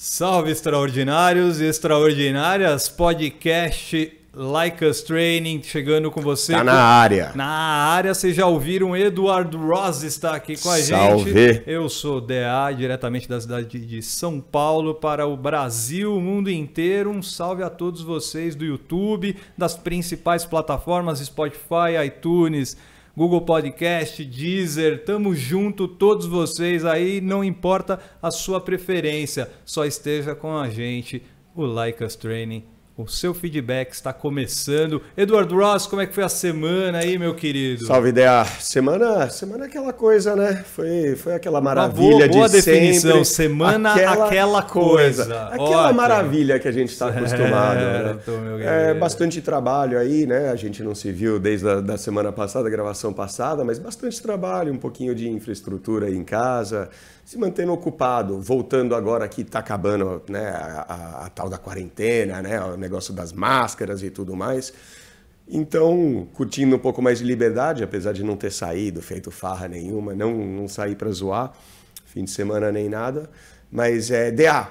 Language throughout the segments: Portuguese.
Salve extraordinários e extraordinárias, podcast Like Us Training chegando com você. Tá na com... área. Na área, vocês já ouviram, Eduardo Ross está aqui com a Salve. gente. Eu sou DA, diretamente da cidade de São Paulo para o Brasil, o mundo inteiro. Um salve a todos vocês do YouTube, das principais plataformas Spotify, iTunes, Google Podcast, Deezer, tamo junto, todos vocês aí, não importa a sua preferência, só esteja com a gente, o Like Us Training o seu feedback está começando. Eduardo Ross, como é que foi a semana aí, meu querido? Salve, ideia. Semana, semana é aquela coisa, né? Foi, foi aquela maravilha boa, boa de definição. sempre. Semana aquela, aquela coisa. coisa. Aquela Ótimo. maravilha que a gente está acostumado. Né? É, né? tô, é, bastante trabalho aí, né? A gente não se viu desde a da semana passada, gravação passada, mas bastante trabalho, um pouquinho de infraestrutura aí em casa se mantendo ocupado, voltando agora que está acabando né, a, a, a, tal da quarentena, né, o negócio das máscaras e tudo mais. Então, curtindo um pouco mais de liberdade, apesar de não ter saído, feito farra nenhuma, não, não sair para zoar, fim de semana nem nada. Mas é DA,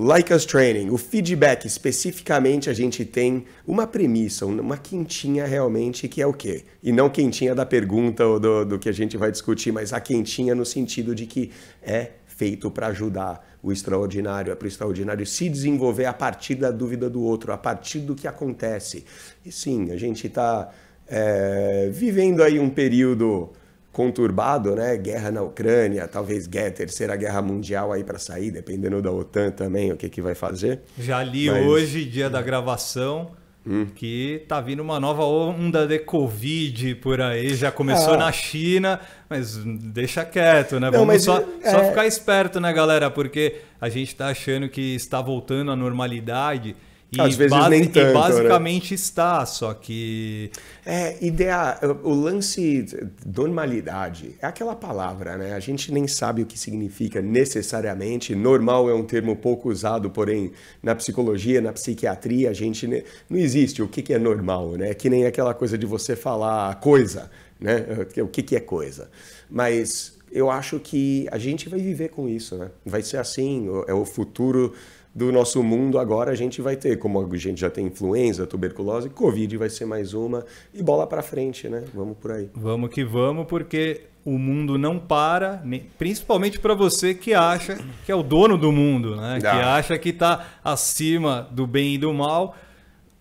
Like Us Training, o feedback especificamente a gente tem uma premissa, uma quentinha realmente que é o quê? E não quentinha da pergunta ou do, do que a gente vai discutir, mas a quentinha no sentido de que é feito para ajudar o extraordinário, é para o extraordinário se desenvolver a partir da dúvida do outro, a partir do que acontece. E sim, a gente está é, eh, vivendo aí um período conturbado, né? Guerra na Ucrânia, talvez guerra, terceira guerra mundial aí para sair, dependendo da OTAN também, o que que vai fazer. Já li Mas... hoje, dia da gravação, hum. que tá vindo uma nova onda de Covid por aí, já começou ah. na China, mas deixa quieto, né? Não, Vamos só, é... só é- ficar esperto, né, galera? Porque a gente tá achando que está voltando à normalidade, e Às vezes nem tanto. E né? basicamente né? está, só que. É, ideia. O lance normalidade é aquela palavra, né? A gente nem sabe o que significa necessariamente. Normal é um termo pouco usado, porém, na psicologia, na psiquiatria, a gente. Ne... Não existe o que, que é normal, né? É que nem aquela coisa de você falar coisa, né? O que, que é coisa. Mas eu acho que a gente vai viver com isso, né? Vai ser assim, é o futuro do nosso mundo agora a gente vai ter, como a gente já tem influenza, tuberculose, Covid vai ser mais uma e bola para frente, né? Vamos por aí. Vamos que vamos, porque o mundo não para, principalmente para você que acha que é o dono do mundo, né? Que ah. acha que está acima do bem e do mal.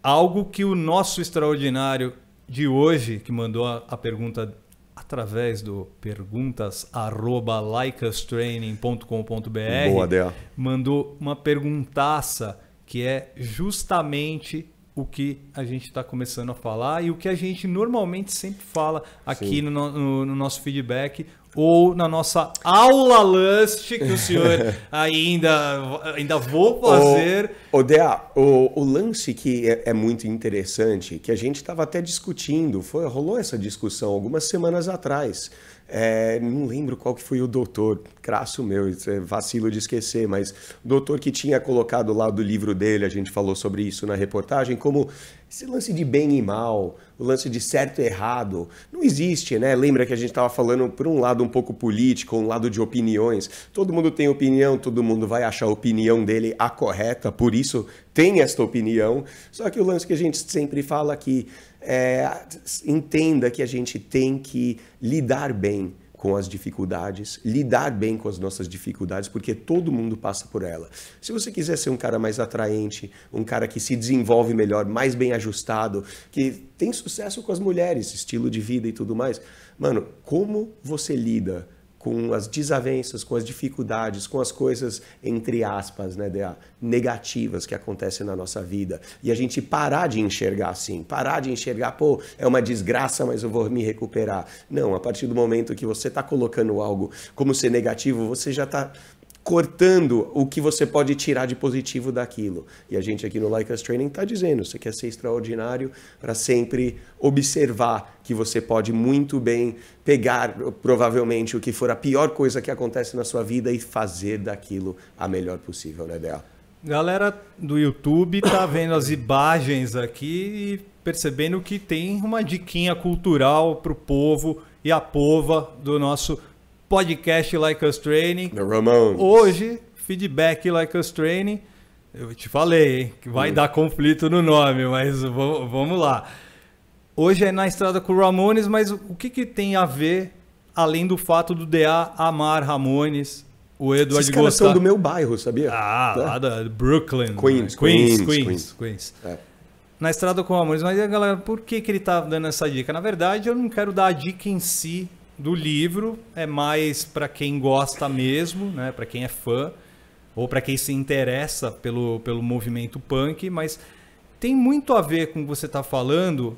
Algo que o nosso extraordinário de hoje, que mandou a pergunta através do perguntas arroba likeustraining.com.br Mandou uma perguntaça que é justamente o que a gente está começando a falar e o que a gente normalmente sempre fala aqui no, no, no, nosso feedback ou na nossa aula Lust, que o senhor ainda, ainda vou fazer. O, o, Dea, o, o lance que é, é, muito interessante, que a gente estava até discutindo, foi, rolou essa discussão algumas semanas atrás é, não lembro qual que foi o doutor, crasso meu, é vacilo de esquecer, mas o doutor que tinha colocado lá do livro dele, a gente falou sobre isso na reportagem, como esse lance de bem e mal, o lance de certo e errado, não existe, né? Lembra que a gente estava falando por um lado um pouco político, um lado de opiniões. Todo mundo tem opinião, todo mundo vai achar a opinião dele a correta, por isso tem esta opinião. Só que o lance que a gente sempre fala é que é, entenda que a gente tem que lidar bem com as dificuldades, lidar bem com as nossas dificuldades, porque todo mundo passa por ela. Se você quiser ser um cara mais atraente, um cara que se desenvolve melhor, mais bem ajustado, que tem sucesso com as mulheres, estilo de vida e tudo mais, mano, como você lida com as desavenças, com as dificuldades, com as coisas, entre aspas, né, negativas que acontecem na nossa vida. E a gente parar de enxergar assim, parar de enxergar, pô, é uma desgraça, mas eu vou me recuperar. Não, a partir do momento que você está colocando algo como ser negativo, você já está cortando o que você pode tirar de positivo daquilo. E a gente aqui no Like Us Training está dizendo, você quer ser extraordinário para sempre observar que você pode muito bem pegar provavelmente o que for a pior coisa que acontece na sua vida e fazer daquilo a melhor possível, né, Bel? Galera do YouTube tá vendo as imagens aqui e percebendo que tem uma diquinha cultural para o povo e a pova do nosso podcast Like Us Training. The Ramones. Hoje, feedback Like Us Training. Eu te falei, hein, que vai hum. dar conflito no nome, mas vamos lá. Hoje é na estrada com o Ramones, mas o que, que tem a ver, além do fato do DA amar Ramones, o Eduardo Esses caras são do meu bairro, sabia? Ah, é. lá da Brooklyn. Né? Queens, né? Queens, Queens. Queens. Queens. É. Na estrada com Ramones. Mas, galera, por que, que ele tá dando essa dica? Na verdade, eu não quero dar a dica em si do livro é mais para quem gosta mesmo, né? Para quem é fã ou para quem se interessa pelo, pelo movimento punk, mas tem muito a ver com o que você está falando,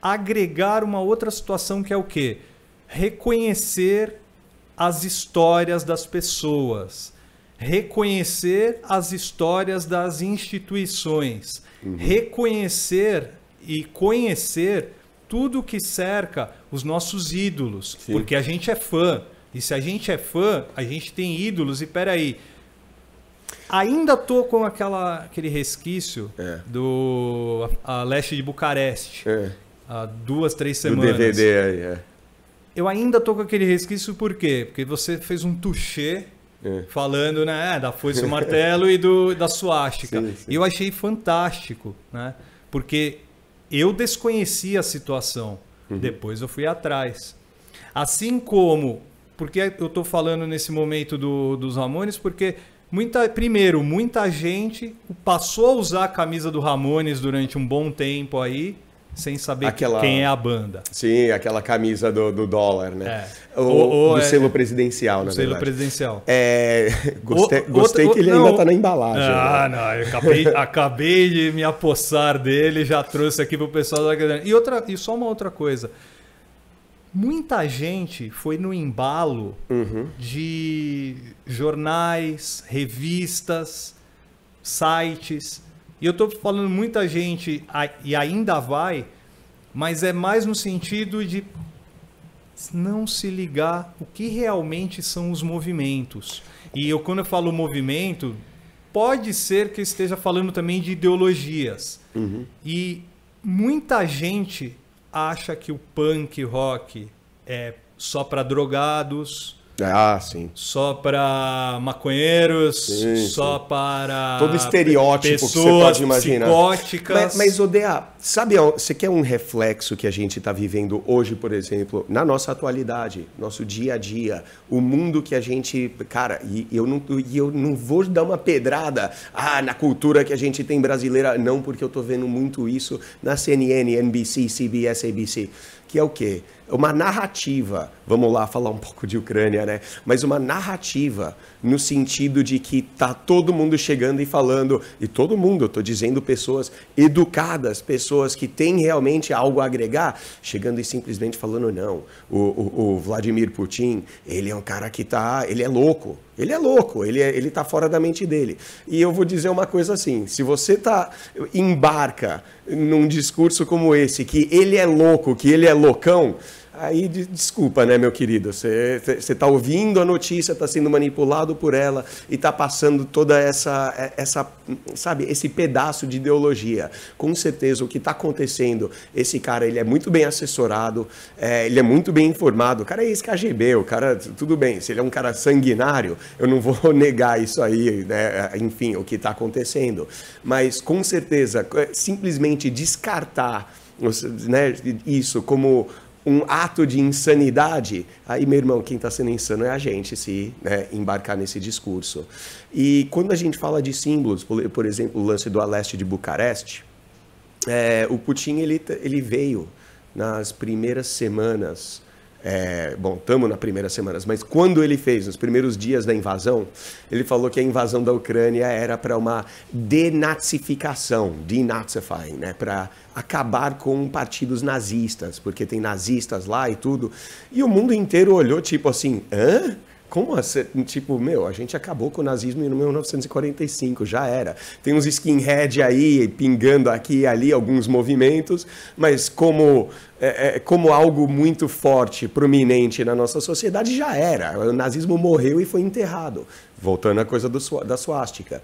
agregar uma outra situação que é o quê? Reconhecer as histórias das pessoas, reconhecer as histórias das instituições, uhum. reconhecer e conhecer tudo que cerca os nossos ídolos, Sim. porque a gente é fã. E se a gente é fã, a gente tem ídolos. E peraí, ainda tô com aquela, aquele resquício é. do a, a, Leste de Bucareste. É. Há duas, três semanas. Do DVD aí, é. Eu ainda tô com aquele resquício por quê? Porque você fez um touché é. falando né, da foice e martelo e do, da suástica. E eu achei fantástico, né? Porque eu desconhecia a situação. Uhum. Depois eu fui atrás. Assim como. Porque eu estou falando nesse momento do, dos Ramones, porque muita, primeiro, muita gente passou a usar a camisa do Ramones durante um bom tempo aí sem saber aquela... quem é a banda. Sim, aquela camisa do, do dólar, né? É. do é... selo presidencial, né? Selo verdade. presidencial. É... Gostei, o, gostei que ele não, ainda está na embalagem. Né? Ah, né? não, eu acabei, acabei de me apossar dele, já trouxe aqui para o pessoal da E outra, e só uma outra coisa. Muita gente foi no embalo uhum. de jornais, revistas, sites e eu estou falando muita gente e ainda vai, mas é mais no sentido de não se ligar o que realmente são os movimentos. E eu quando eu falo movimento, pode ser que eu esteja falando também de ideologias. Uhum. E muita gente acha que o punk rock é só para drogados, ah, sim. Só para maconheiros, sim, sim. só para. Todo estereótipo que você pode imaginar. Psicóticas. Mas, mas Odea, sabe, você quer um reflexo que a gente está vivendo hoje, por exemplo, na nossa atualidade, nosso dia a dia, o mundo que a gente. Cara, e eu não, e eu não vou dar uma pedrada ah, na cultura que a gente tem brasileira, não, porque eu estou vendo muito isso na CNN, NBC, CBS, ABC, que é o quê? uma narrativa, vamos lá falar um pouco de Ucrânia, né? Mas uma narrativa no sentido de que tá todo mundo chegando e falando, e todo mundo, eu tô dizendo pessoas educadas, pessoas que têm realmente algo a agregar, chegando e simplesmente falando não. O, o, o Vladimir Putin, ele é um cara que tá, ele é louco, ele é louco, ele, é, ele tá fora da mente dele. E eu vou dizer uma coisa assim: se você tá embarca num discurso como esse, que ele é louco, que ele é loucão, Aí, desculpa, né, meu querido? Você está ouvindo a notícia, está sendo manipulado por ela e está passando toda essa, é, essa, sabe, esse pedaço de ideologia. Com certeza, o que está acontecendo, esse cara, ele é muito bem assessorado, é, ele é muito bem informado. O cara é ex-KGB, o cara, tudo bem, se ele é um cara sanguinário, eu não vou negar isso aí, né? enfim, o que está acontecendo. Mas, com certeza, é, simplesmente descartar né, isso como um ato de insanidade, aí, meu irmão, quem está sendo insano é a gente se né, embarcar nesse discurso. E quando a gente fala de símbolos, por, exemplo, o lance do Aleste de Bucareste, é, o Putin ele, ele veio nas primeiras semanas é, bom, estamos nas primeiras semanas, mas quando ele fez, nos primeiros dias da invasão, ele falou que a invasão da Ucrânia era para uma denazificação, denazifying, né? Para acabar com partidos nazistas, porque tem nazistas lá e tudo. E o mundo inteiro olhou tipo assim, hã? Como assim? Tipo, meu, a gente acabou com o nazismo em 1945, já era. Tem uns skinhead aí pingando aqui e ali alguns movimentos, mas como, é, é, como algo muito forte, prominente na nossa sociedade, já era. O nazismo morreu e foi enterrado. Voltando à coisa do, da suástica.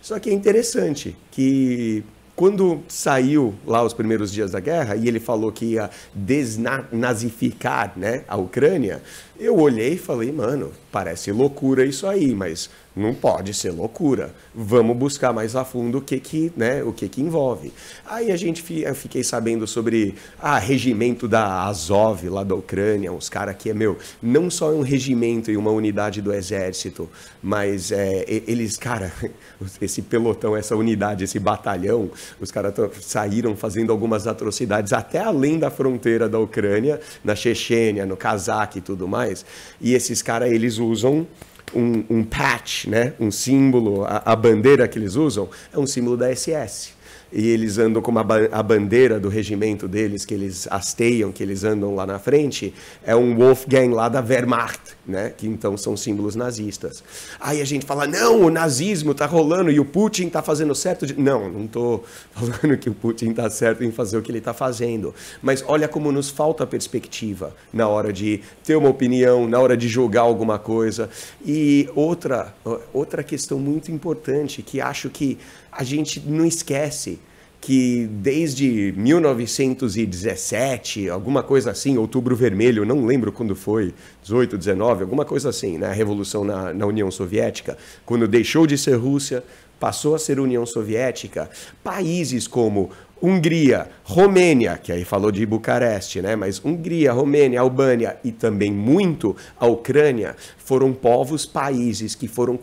Só que é interessante que quando saiu lá os primeiros dias da guerra e ele falou que ia desnazificar né, a Ucrânia, eu olhei e falei, mano, parece loucura isso aí, mas não pode ser loucura. Vamos buscar mais a fundo o que que, né, o que que envolve. Aí a gente eu fiquei sabendo sobre ah, regimento da Azov lá da Ucrânia, uns caras que é meu, não só é um regimento e uma unidade do exército, mas é, eles, cara, esse pelotão, essa unidade, esse batalhão, os caras saíram fazendo algumas atrocidades até além da fronteira da Ucrânia, na Chechênia, no Cazaque e tudo mais. E esses caras, eles usam um, um patch, né? um símbolo, a, a bandeira que eles usam, é um símbolo da SS e eles andam com uma, a bandeira do regimento deles, que eles hasteiam, que eles andam lá na frente, é um Wolfgang lá da Wehrmacht, né? que então são símbolos nazistas. Aí a gente fala, não, o nazismo está rolando e o Putin está fazendo certo. De... Não, não estou falando que o Putin está certo em fazer o que ele está fazendo, mas olha como nos falta perspectiva na hora de ter uma opinião, na hora de julgar alguma coisa. E outra, outra questão muito importante que acho que a gente não esquece que desde 1917, alguma coisa assim, Outubro Vermelho, não lembro quando foi, 18, 19, alguma coisa assim, né? a Revolução na, na União Soviética, quando deixou de ser Rússia, passou a ser União Soviética, países como Hungria, Romênia, que aí falou de Bucareste, né? Mas Hungria, Romênia, Albânia e também muito a Ucrânia foram povos, países que foram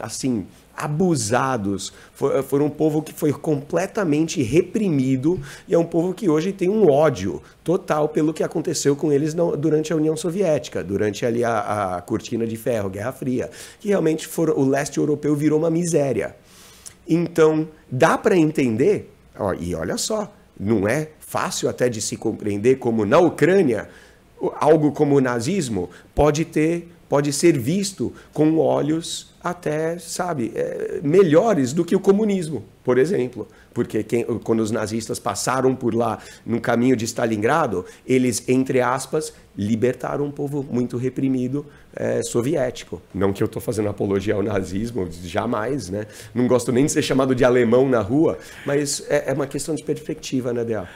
assim abusados, eh, foram um povo que foi completamente reprimido e é um povo que hoje tem um ódio total pelo que aconteceu com eles durante a União Soviética, durante ali a, a cortina de ferro, Guerra Fria, que realmente for, o leste europeu virou uma miséria. Então, dá para entender, ó, e olha só, não é fácil até de se compreender como na Ucrânia, algo como o nazismo pode ter pode ser visto com olhos até, sabe, é, melhores do que o comunismo, por exemplo. Porque quem, quando os nazistas passaram por lá no caminho de Stalingrado, eles, entre aspas, libertaram um povo muito reprimido é, soviético. Não que eu estou fazendo apologia ao nazismo, jamais, né? Não gosto nem de ser chamado de alemão na rua, mas é, é uma questão de perspectiva, né, Dea?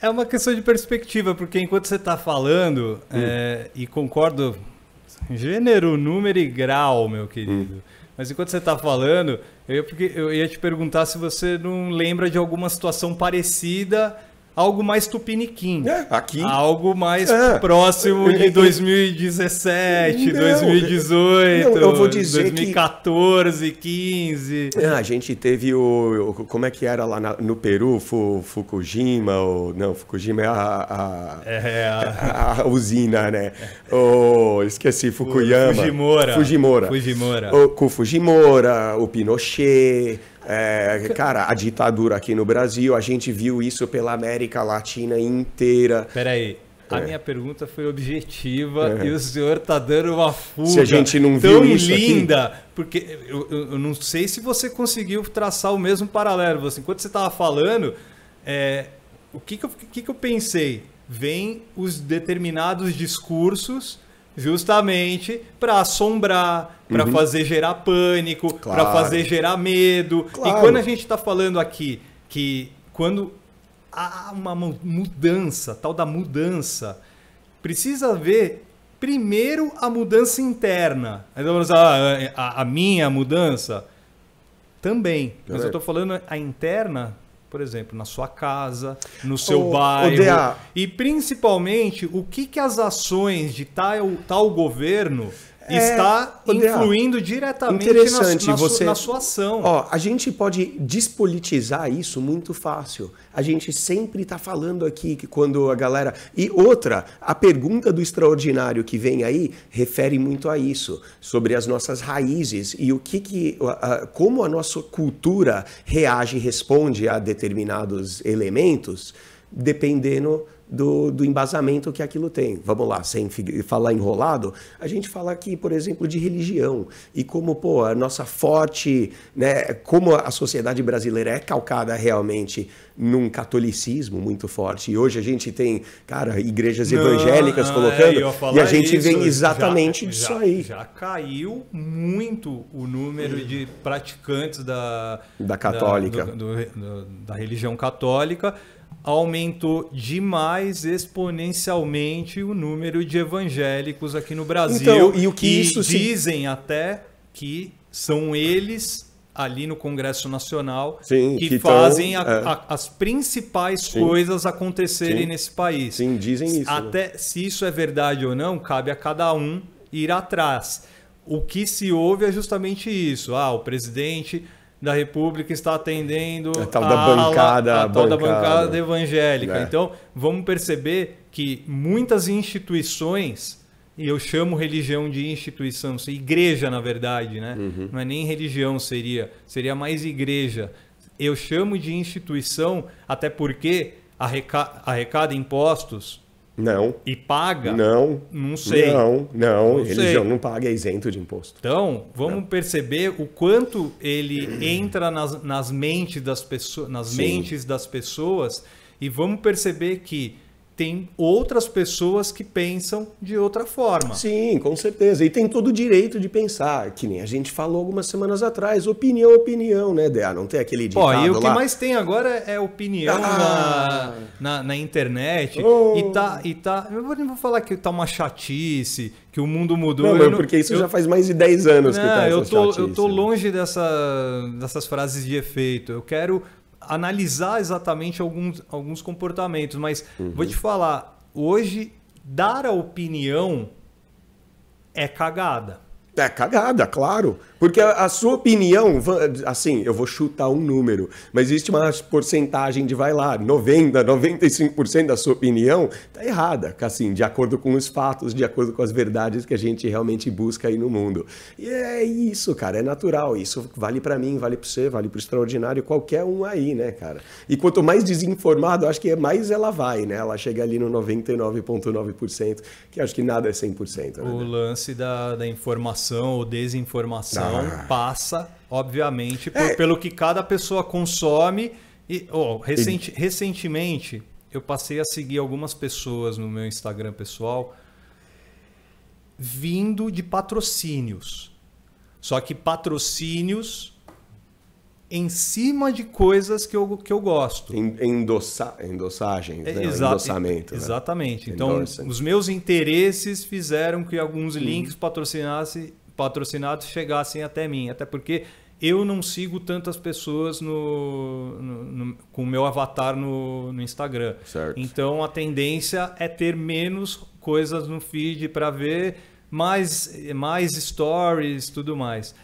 É uma questão de perspectiva, porque enquanto você está falando, hum. é, e concordo Gênero, número e grau, meu querido. Hum. Mas enquanto você está falando, eu ia, eu ia te perguntar se você não lembra de alguma situação parecida algo mais tupiniquim. É, aqui. Algo mais é. próximo de 2017, é, é, é. não, 2018. Não, eu vou dizer 2014, que... 15. É, a gente teve o, o, Como é que era lá na, no Peru? Fu, Fukushima? Ou, não, Fukushima é a. a é a... a usina, né? Oh, esqueci, Fukuyama. Fujimora. Fujimora. Fujimora. O, com Fujimora, o Pinochet. É, cara, a ditadura aqui no Brasil, a gente viu isso pela América Latina inteira. Peraí. A é. minha pergunta foi objetiva é. e o senhor está dando uma fuga se a gente não tão viu linda. Aqui? Porque eu, eu, não sei se você conseguiu traçar o mesmo paralelo. Assim, enquanto você estava falando, é, o que que eu, que que eu pensei? Vem os determinados discursos justamente para assombrar, para uhum. fazer gerar pânico, claro. para fazer gerar medo. Claro. E quando a gente está falando aqui que quando há uma mudança, tal da mudança, precisa ver primeiro a mudança interna. Então, a, ah, é, a, a minha mudança também. Mas eu estou falando a interna por exemplo, na sua casa, no seu o, bairro. O e principalmente, o que, que as ações de tal, tal governo é, está influindo diretamente Interessante, na, na, você, na sua ação. Ó, a gente pode despolitizar isso muito fácil. A gente sempre está falando aqui que quando a galera. E outra, a pergunta do extraordinário que vem aí refere muito a isso, sobre as nossas raízes e o que, que a, a, como a nossa cultura reage e responde a determinados elementos, dependendo do, do embasamento que aquilo tem. Vamos lá, sem falar enrolado, a gente fala aqui, por exemplo, de religião e como, pô, a nossa forte, né, como a sociedade brasileira é calcada realmente num catolicismo muito forte. E hoje a gente tem, cara, igrejas evangélicas não, é, colocando é, e a gente isso, vem exatamente já, é, disso já, aí. Já caiu muito o número de praticantes da da católica, da, do, do, do, da religião católica aumentou demais exponencialmente o número de evangélicos aqui no Brasil. Então, e o que e isso dizem até que são eles ali no Congresso Nacional Sim, que, que, fazem tão, a, é. a, as principais Sim. coisas acontecerem Sim. nesse país. Sim, dizem isso. Né? Até né? se isso é verdade ou não, cabe a cada um ir atrás. O que se ouve é justamente isso. Ah, o presidente da República está atendendo a tal da ala, bancada, a tal bancada. da bancada evangélica. É. Então, vamos perceber que muitas instituições e eu chamo religião de instituição, igreja na verdade, né? Uhum. Não é nem religião seria, seria mais igreja. Eu chamo de instituição até porque arrecada impostos, não. E paga? Não. Não sei. Não, não, não religião sei. não paga, é isento de imposto. Então, vamos não. perceber o quanto ele entra nas, nas, mentes das pessoas, nas Sim. mentes das pessoas e vamos perceber que tem outras pessoas que pensam de outra forma. Sim, com certeza. E tem todo o direito de pensar, que nem a gente falou algumas semanas atrás. Opinião, opinião, né, Dea? Não tem aquele ditado e o lá. que mais tem agora é opinião ah. na, na, na, internet. Oh. E tá, e tá. Eu não vou falar que tá uma chatice, que o mundo mudou. Não, não porque isso eu, já faz mais de 10 anos não, que tá eu tô, chatice. Eu né? tô longe dessa, dessas frases de efeito. Eu quero analisar exatamente alguns, alguns comportamentos, mas uhum. vou te falar, hoje dar a opinião é cagada. É cagada, claro. Porque a, a, sua opinião, assim, eu vou chutar um número, mas existe uma porcentagem de, vai lá, 90%, 95% da sua opinião tá errada, assim, de acordo com os fatos, de acordo com as verdades que a gente realmente busca aí no mundo. E é isso, cara, é natural. Isso vale para mim, vale para você, vale para o extraordinário, qualquer um aí, né, cara? E quanto mais desinformado, acho que é mais ela vai, né? Ela chega ali no 99,9%, que acho que nada é 100%. Né? O lance da, da informação informação ou desinformação ah. passa, obviamente, é. por, é. pelo que cada pessoa consome. E, oh, recentemente, eu passei a seguir algumas pessoas no meu Instagram pessoal vindo de patrocínios. Só que patrocínios em cima de coisas que eu, que eu gosto. Endossa, endossagens, é, né? Endossamento. Né? Exatamente. Né? Então, os meus interesses fizeram que alguns uhum. links patrocinasse, patrocinados chegassem até mim. Até porque eu não sigo tantas pessoas no, no, no com o meu avatar no, no Instagram. Certo. Então a tendência é ter menos coisas no feed para ver, mais, mais stories tudo mais.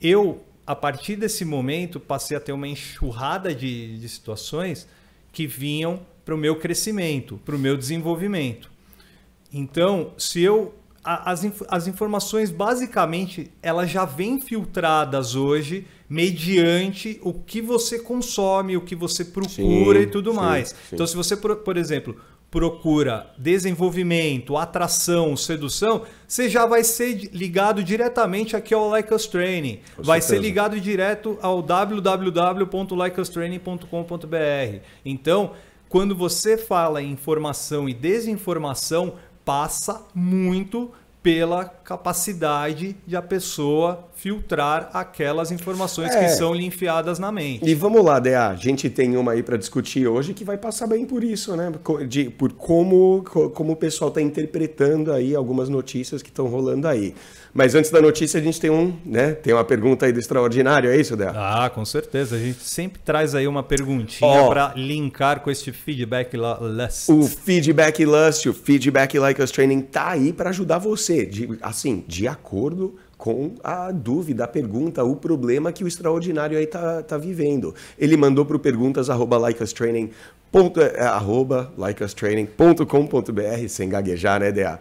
Eu a partir desse momento, passei a ter uma enxurrada de, de situações que vinham para o meu crescimento, para o meu desenvolvimento. Então, se eu as, as informações basicamente elas já vêm filtradas hoje mediante o que você consome, o que você procura sim, e tudo sim, mais. Sim. Então, se você, por exemplo, procura desenvolvimento, atração, sedução, você já vai ser ligado diretamente aqui ao Like Us Training. Com vai certeza. ser ligado direto ao www.likeustraining.com.br. Então, quando você fala em informação e desinformação, passa muito pela capacidade de a pessoa filtrar aquelas informações é. que são lhe enfiadas na mente. E vamos lá, Dea, a gente tem uma aí para discutir hoje que vai passar bem por isso, né? De, por como, como o pessoal está interpretando aí algumas notícias que estão rolando aí. Mas antes da notícia, a gente tem um, né? Tem uma pergunta aí do extraordinário, é isso, Dea? Ah, com certeza. A gente sempre traz aí uma perguntinha oh. para linkar com este feedback lust. O feedback lust, o feedback like us training tá aí para ajudar você. De, a assim, de acordo com a dúvida, a pergunta, o problema que o extraordinário aí tá, tá vivendo. Ele mandou para o perguntas arroba likeustraining.com.br, eh, eh, sem gaguejar, né, DA?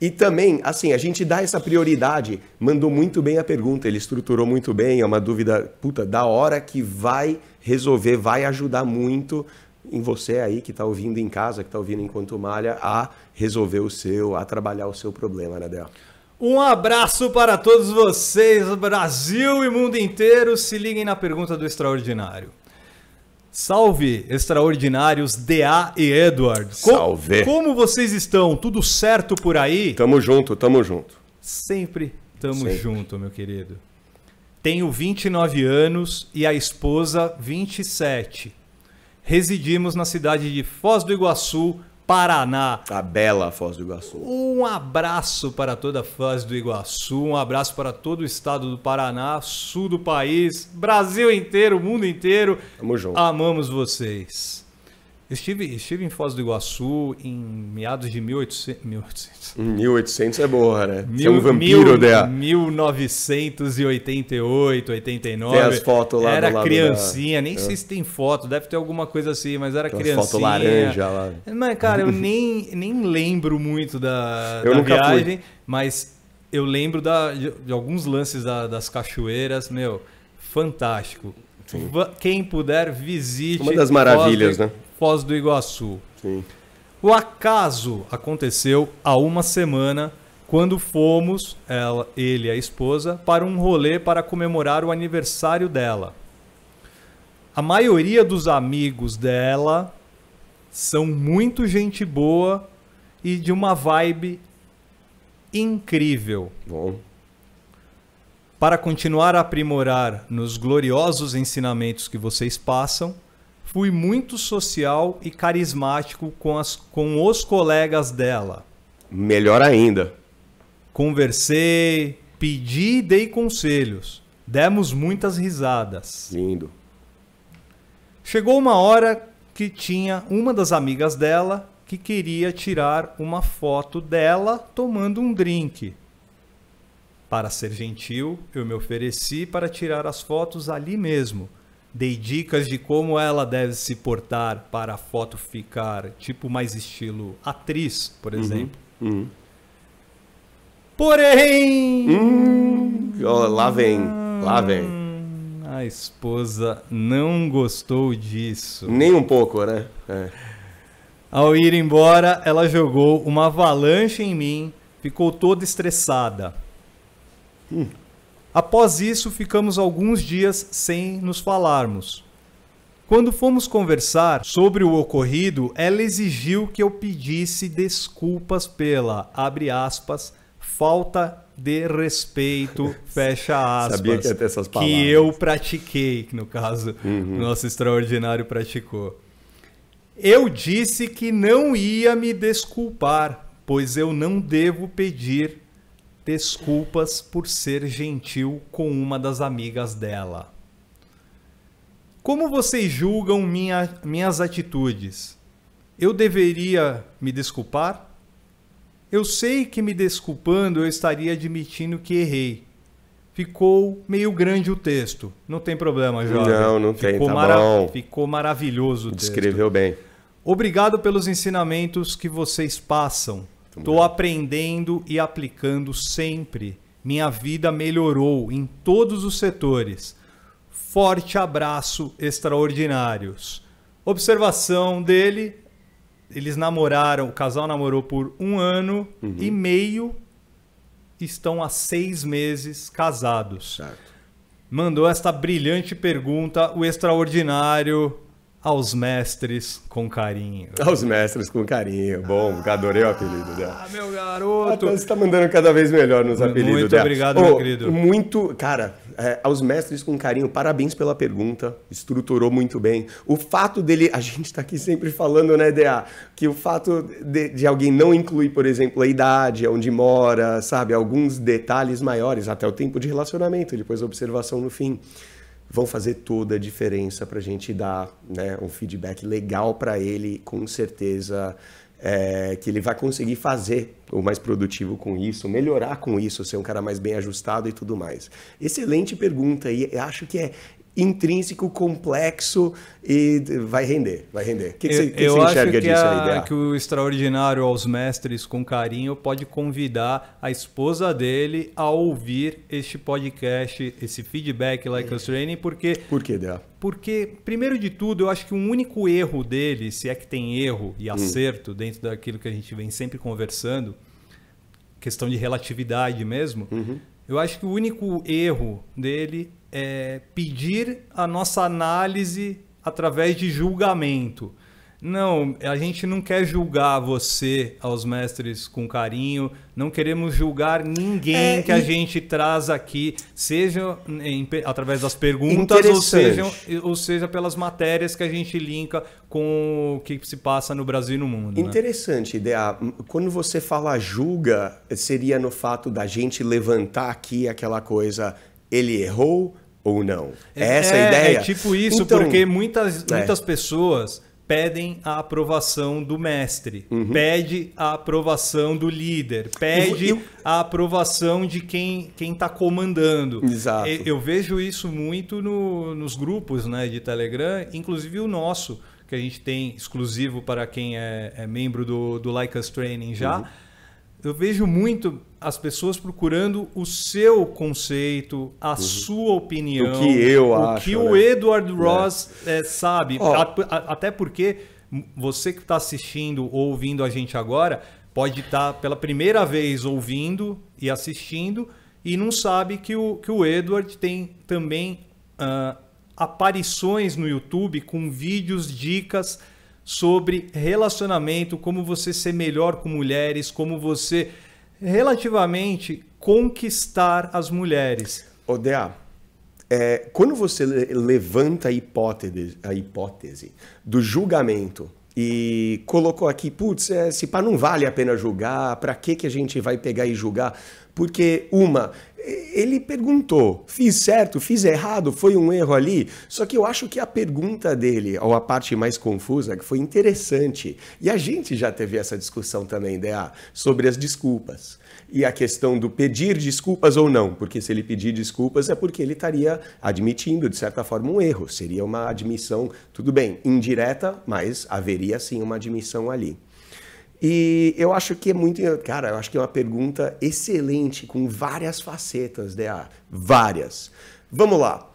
E também, assim, a gente dá essa prioridade, mandou muito bem a pergunta, ele estruturou muito bem, é uma dúvida, puta, da hora que vai resolver, vai ajudar muito em você aí que está ouvindo em casa, que está ouvindo enquanto malha, a resolver o seu, a trabalhar o seu problema, né, Del? Um abraço para todos vocês, Brasil e mundo inteiro. Se liguem na pergunta do extraordinário. Salve, extraordinários DA e Edward. Co Salve. Como vocês estão? Tudo certo por aí? Tamo junto, tamo junto. Sempre tamo Sempre. junto, meu querido. Tenho 29 anos e a esposa 27. Residimos na cidade de Foz do Iguaçu, Paraná. A bela Foz do Iguaçu. Um abraço para toda a Foz do Iguaçu, um abraço para todo o estado do Paraná, sul do país, Brasil inteiro, mundo inteiro. Tamo junto. Amamos vocês. Estive, estive em Foz do Iguaçu em meados de 1800. 1800, 1800 é boa, né? Mil, Você é um vampiro mil, dela. 1988, 89. Tem as fotos lá Era criancinha, da... nem é. sei se tem foto, deve ter alguma coisa assim, mas era tem criancinha. Foto laranja lá. Mas, cara, eu nem, nem lembro muito da, eu da viagem, fui. mas eu lembro da, de, de alguns lances da, das cachoeiras, meu, fantástico. Sim. Quem puder, visite. Uma das maravilhas, Foz, né? Foz do Iguaçu. Sim. O acaso aconteceu há uma semana quando fomos, ela, ele e a esposa, para um rolê para comemorar o aniversário dela. A maioria dos amigos dela são muito gente boa e de uma vibe incrível. Bom. Para continuar a aprimorar nos gloriosos ensinamentos que vocês passam, fui muito social e carismático com, as, com os colegas dela. Melhor ainda. Conversei, pedi e dei conselhos. Demos muitas risadas. Lindo. Chegou uma hora que tinha uma das amigas dela que queria tirar uma foto dela tomando um drink. Para ser gentil, eu me ofereci para tirar as fotos ali mesmo Dei dicas de como ela deve se portar para a foto ficar tipo mais estilo atriz, por uhum, exemplo. uhum. Porém, hum, oh, lá vem, lá vem. A esposa não gostou disso. Nem um pouco, né? É. Ao ir embora, ela jogou uma avalanche em mim, ficou toda estressada. Hum. Após isso, ficamos alguns dias sem nos falarmos. Quando fomos conversar sobre o ocorrido, ela exigiu que eu pedisse desculpas pela, abre aspas, falta de respeito, fecha aspas. Sabia que ia ter essas palavras. Que eu pratiquei, no caso, uhum. nosso extraordinário praticou. Eu disse que não ia me desculpar, pois eu não devo pedir desculpas por ser gentil com uma das amigas dela. Como vocês julgam minha, minhas atitudes? Eu deveria me desculpar? Eu sei que me desculpando eu estaria admitindo que errei. Ficou meio grande o texto. Não tem problema, Jorge. Não, não tem, tá ficou tá mara bom. Ficou maravilhoso o Descreveu texto. Descreveu bem. Obrigado pelos ensinamentos que vocês passam. Estou aprendendo e aplicando sempre. Minha vida melhorou em todos os setores. Forte abraço, extraordinários. Observação dele: eles namoraram, o casal namorou por um ano uhum. e meio, estão há seis meses casados. Certo. Mandou esta brilhante pergunta, o extraordinário aos mestres com carinho. Aos mestres com carinho. Bom, ah. adorei o apelido dela. Ah, meu garoto. você está mandando cada vez melhor nos apelidos muito dela. Muito obrigado, oh, meu querido. Muito, cara, é, aos mestres com carinho, parabéns pela pergunta. Estruturou muito bem. O fato dele, a gente está aqui sempre falando, né, DA, que o fato de, de alguém não incluir, por exemplo, a idade, onde mora, sabe, alguns detalhes maiores, até o tempo de relacionamento, depois a observação no fim vão fazer toda a diferença para a gente dar né, um feedback legal para ele, com certeza é, que ele vai conseguir fazer o mais produtivo com isso, melhorar com isso, ser um cara mais bem ajustado e tudo mais. Excelente pergunta e acho que é intrínseco, complexo e vai render, vai render. O que, que, eu, você, que você enxerga que disso a, aí, que o Extraordinário aos Mestres, com carinho, pode convidar a esposa dele a ouvir este podcast, esse feedback Like é. Training, porque... Por que, Dea? Porque, primeiro de tudo, eu acho que o um único erro dele, se é que tem erro e hum. acerto hum. dentro daquilo que a gente vem sempre conversando, questão de relatividade mesmo, uhum. eu acho que o único erro dele é, pedir a nossa análise através de julgamento. Não, a gente não quer julgar você aos mestres com carinho, não queremos julgar ninguém é, que e... a gente traz aqui, seja em, através das perguntas ou seja, ou seja pelas matérias que a gente linka com o que se passa no Brasil e no mundo. Né? Interessante, né? ideia. Quando você fala julga, seria no fato da gente levantar aqui aquela coisa, ele errou, ou não. É, é essa é, a ideia? É tipo isso, então, porque muitas, é. muitas pessoas pedem a aprovação do mestre, uhum. pede a aprovação do líder, pede eu, eu... a aprovação de quem quem está comandando. Exato. Eu, eu, vejo isso muito no, nos grupos né, de Telegram, inclusive o nosso, que a gente tem exclusivo para quem é, é membro do, do Like Us Training já. Uhum eu vejo muito as pessoas procurando o seu conceito, a uhum. sua opinião. O que eu o acho. O que né? o Edward né? Ross é. É, sabe. Oh. A, a, até porque você que está assistindo ou ouvindo a gente agora pode estar tá pela primeira vez ouvindo e assistindo e não sabe que o, que o Edward tem também uh, aparições no YouTube com vídeos, dicas sobre relacionamento, como você ser melhor com mulheres, como você relativamente conquistar as mulheres. Odea, é, quando você levanta a hipótese, a hipótese do julgamento e colocou aqui, putz, é, se pá, não vale a pena julgar, para que que a gente vai pegar e julgar? Porque uma ele perguntou: fiz certo, fiz errado, foi um erro ali? Só que eu acho que a pergunta dele, ou a parte mais confusa, que foi interessante. E a gente já teve essa discussão também, DA, sobre as desculpas. E a questão do pedir desculpas ou não, porque se ele pedir desculpas é porque ele estaria admitindo, de certa forma, um erro. Seria uma admissão, tudo bem, indireta, mas haveria sim uma admissão ali. E eu acho que é muito. Cara, eu acho que é uma pergunta excelente, com várias facetas, né, ah, Várias. Vamos lá.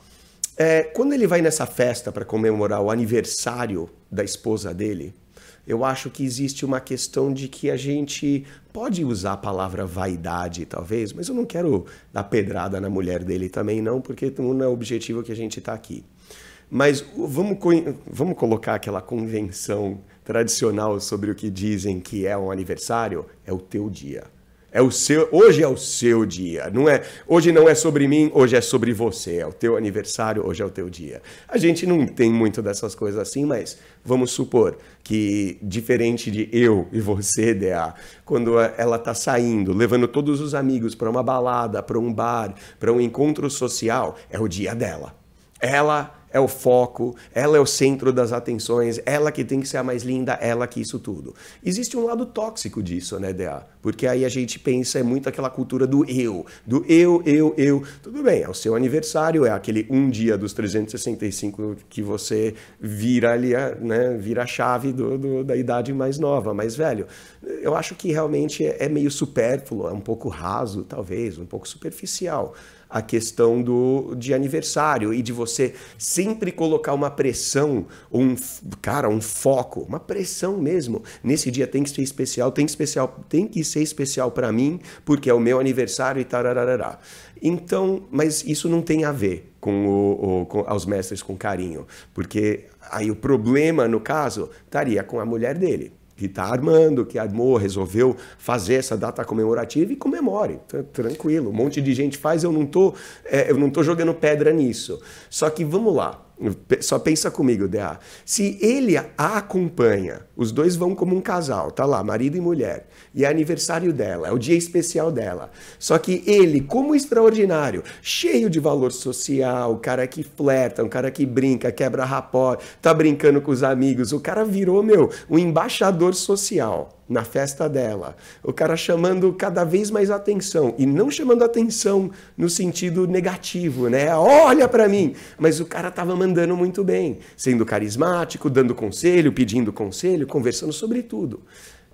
É, quando ele vai nessa festa para comemorar o aniversário da esposa dele, eu acho que existe uma questão de que a gente pode usar a palavra vaidade, talvez, mas eu não quero dar pedrada na mulher dele também, não, porque não é o objetivo que a gente está aqui. Mas vamos, vamos colocar aquela convenção tradicional sobre o que dizem que é um aniversário é o teu dia. É o seu, hoje é o seu dia, não é? Hoje não é sobre mim, hoje é sobre você. É o teu aniversário, hoje é o teu dia. A gente não tem muito dessas coisas assim, mas vamos supor que diferente de eu e você, DA, quando ela está saindo, levando todos os amigos para uma balada, para um bar, para um encontro social, é o dia dela. Ela é o foco, ela é o centro das atenções, ela que tem que ser a mais linda, ela que isso tudo. Existe um lado tóxico disso, né, DA? Porque aí a gente pensa é muito aquela cultura do eu, do eu, eu, eu. Tudo bem, é o seu aniversário, é aquele um dia dos 365 que você vira ali, né, vira a chave do, do da idade mais nova, mais velho. Eu acho que realmente é meio supérfluo, é um pouco raso, talvez, um pouco superficial a questão do, de aniversário e de você sempre colocar uma pressão, um cara, um foco, uma pressão mesmo. Nesse dia tem que ser especial, tem que especial, tem que ser especial para mim, porque é o meu aniversário e tal Então, mas isso não tem a ver com, o, o, com aos mestres com carinho, porque aí o problema, no caso, estaria com a mulher dele que está armando, que armou, resolveu fazer essa data comemorativa e comemore, tranquilo. Um monte de gente faz, eu não estou, é, eu não jogando pedra nisso. Só que vamos lá, só pensa comigo, DA. Se ele a acompanha, os dois vão como um casal, tá lá, marido e mulher. E é aniversário dela, é o dia especial dela. Só que ele, como extraordinário, cheio de valor social, o cara que flerta, um cara que brinca, quebra rapó, tá brincando com os amigos, o cara virou, meu, um embaixador social na festa dela. O cara chamando cada vez mais atenção e não chamando atenção no sentido negativo, né? Olha para mim, mas o cara tava mandando muito bem, sendo carismático, dando conselho, pedindo conselho, conversando sobre tudo.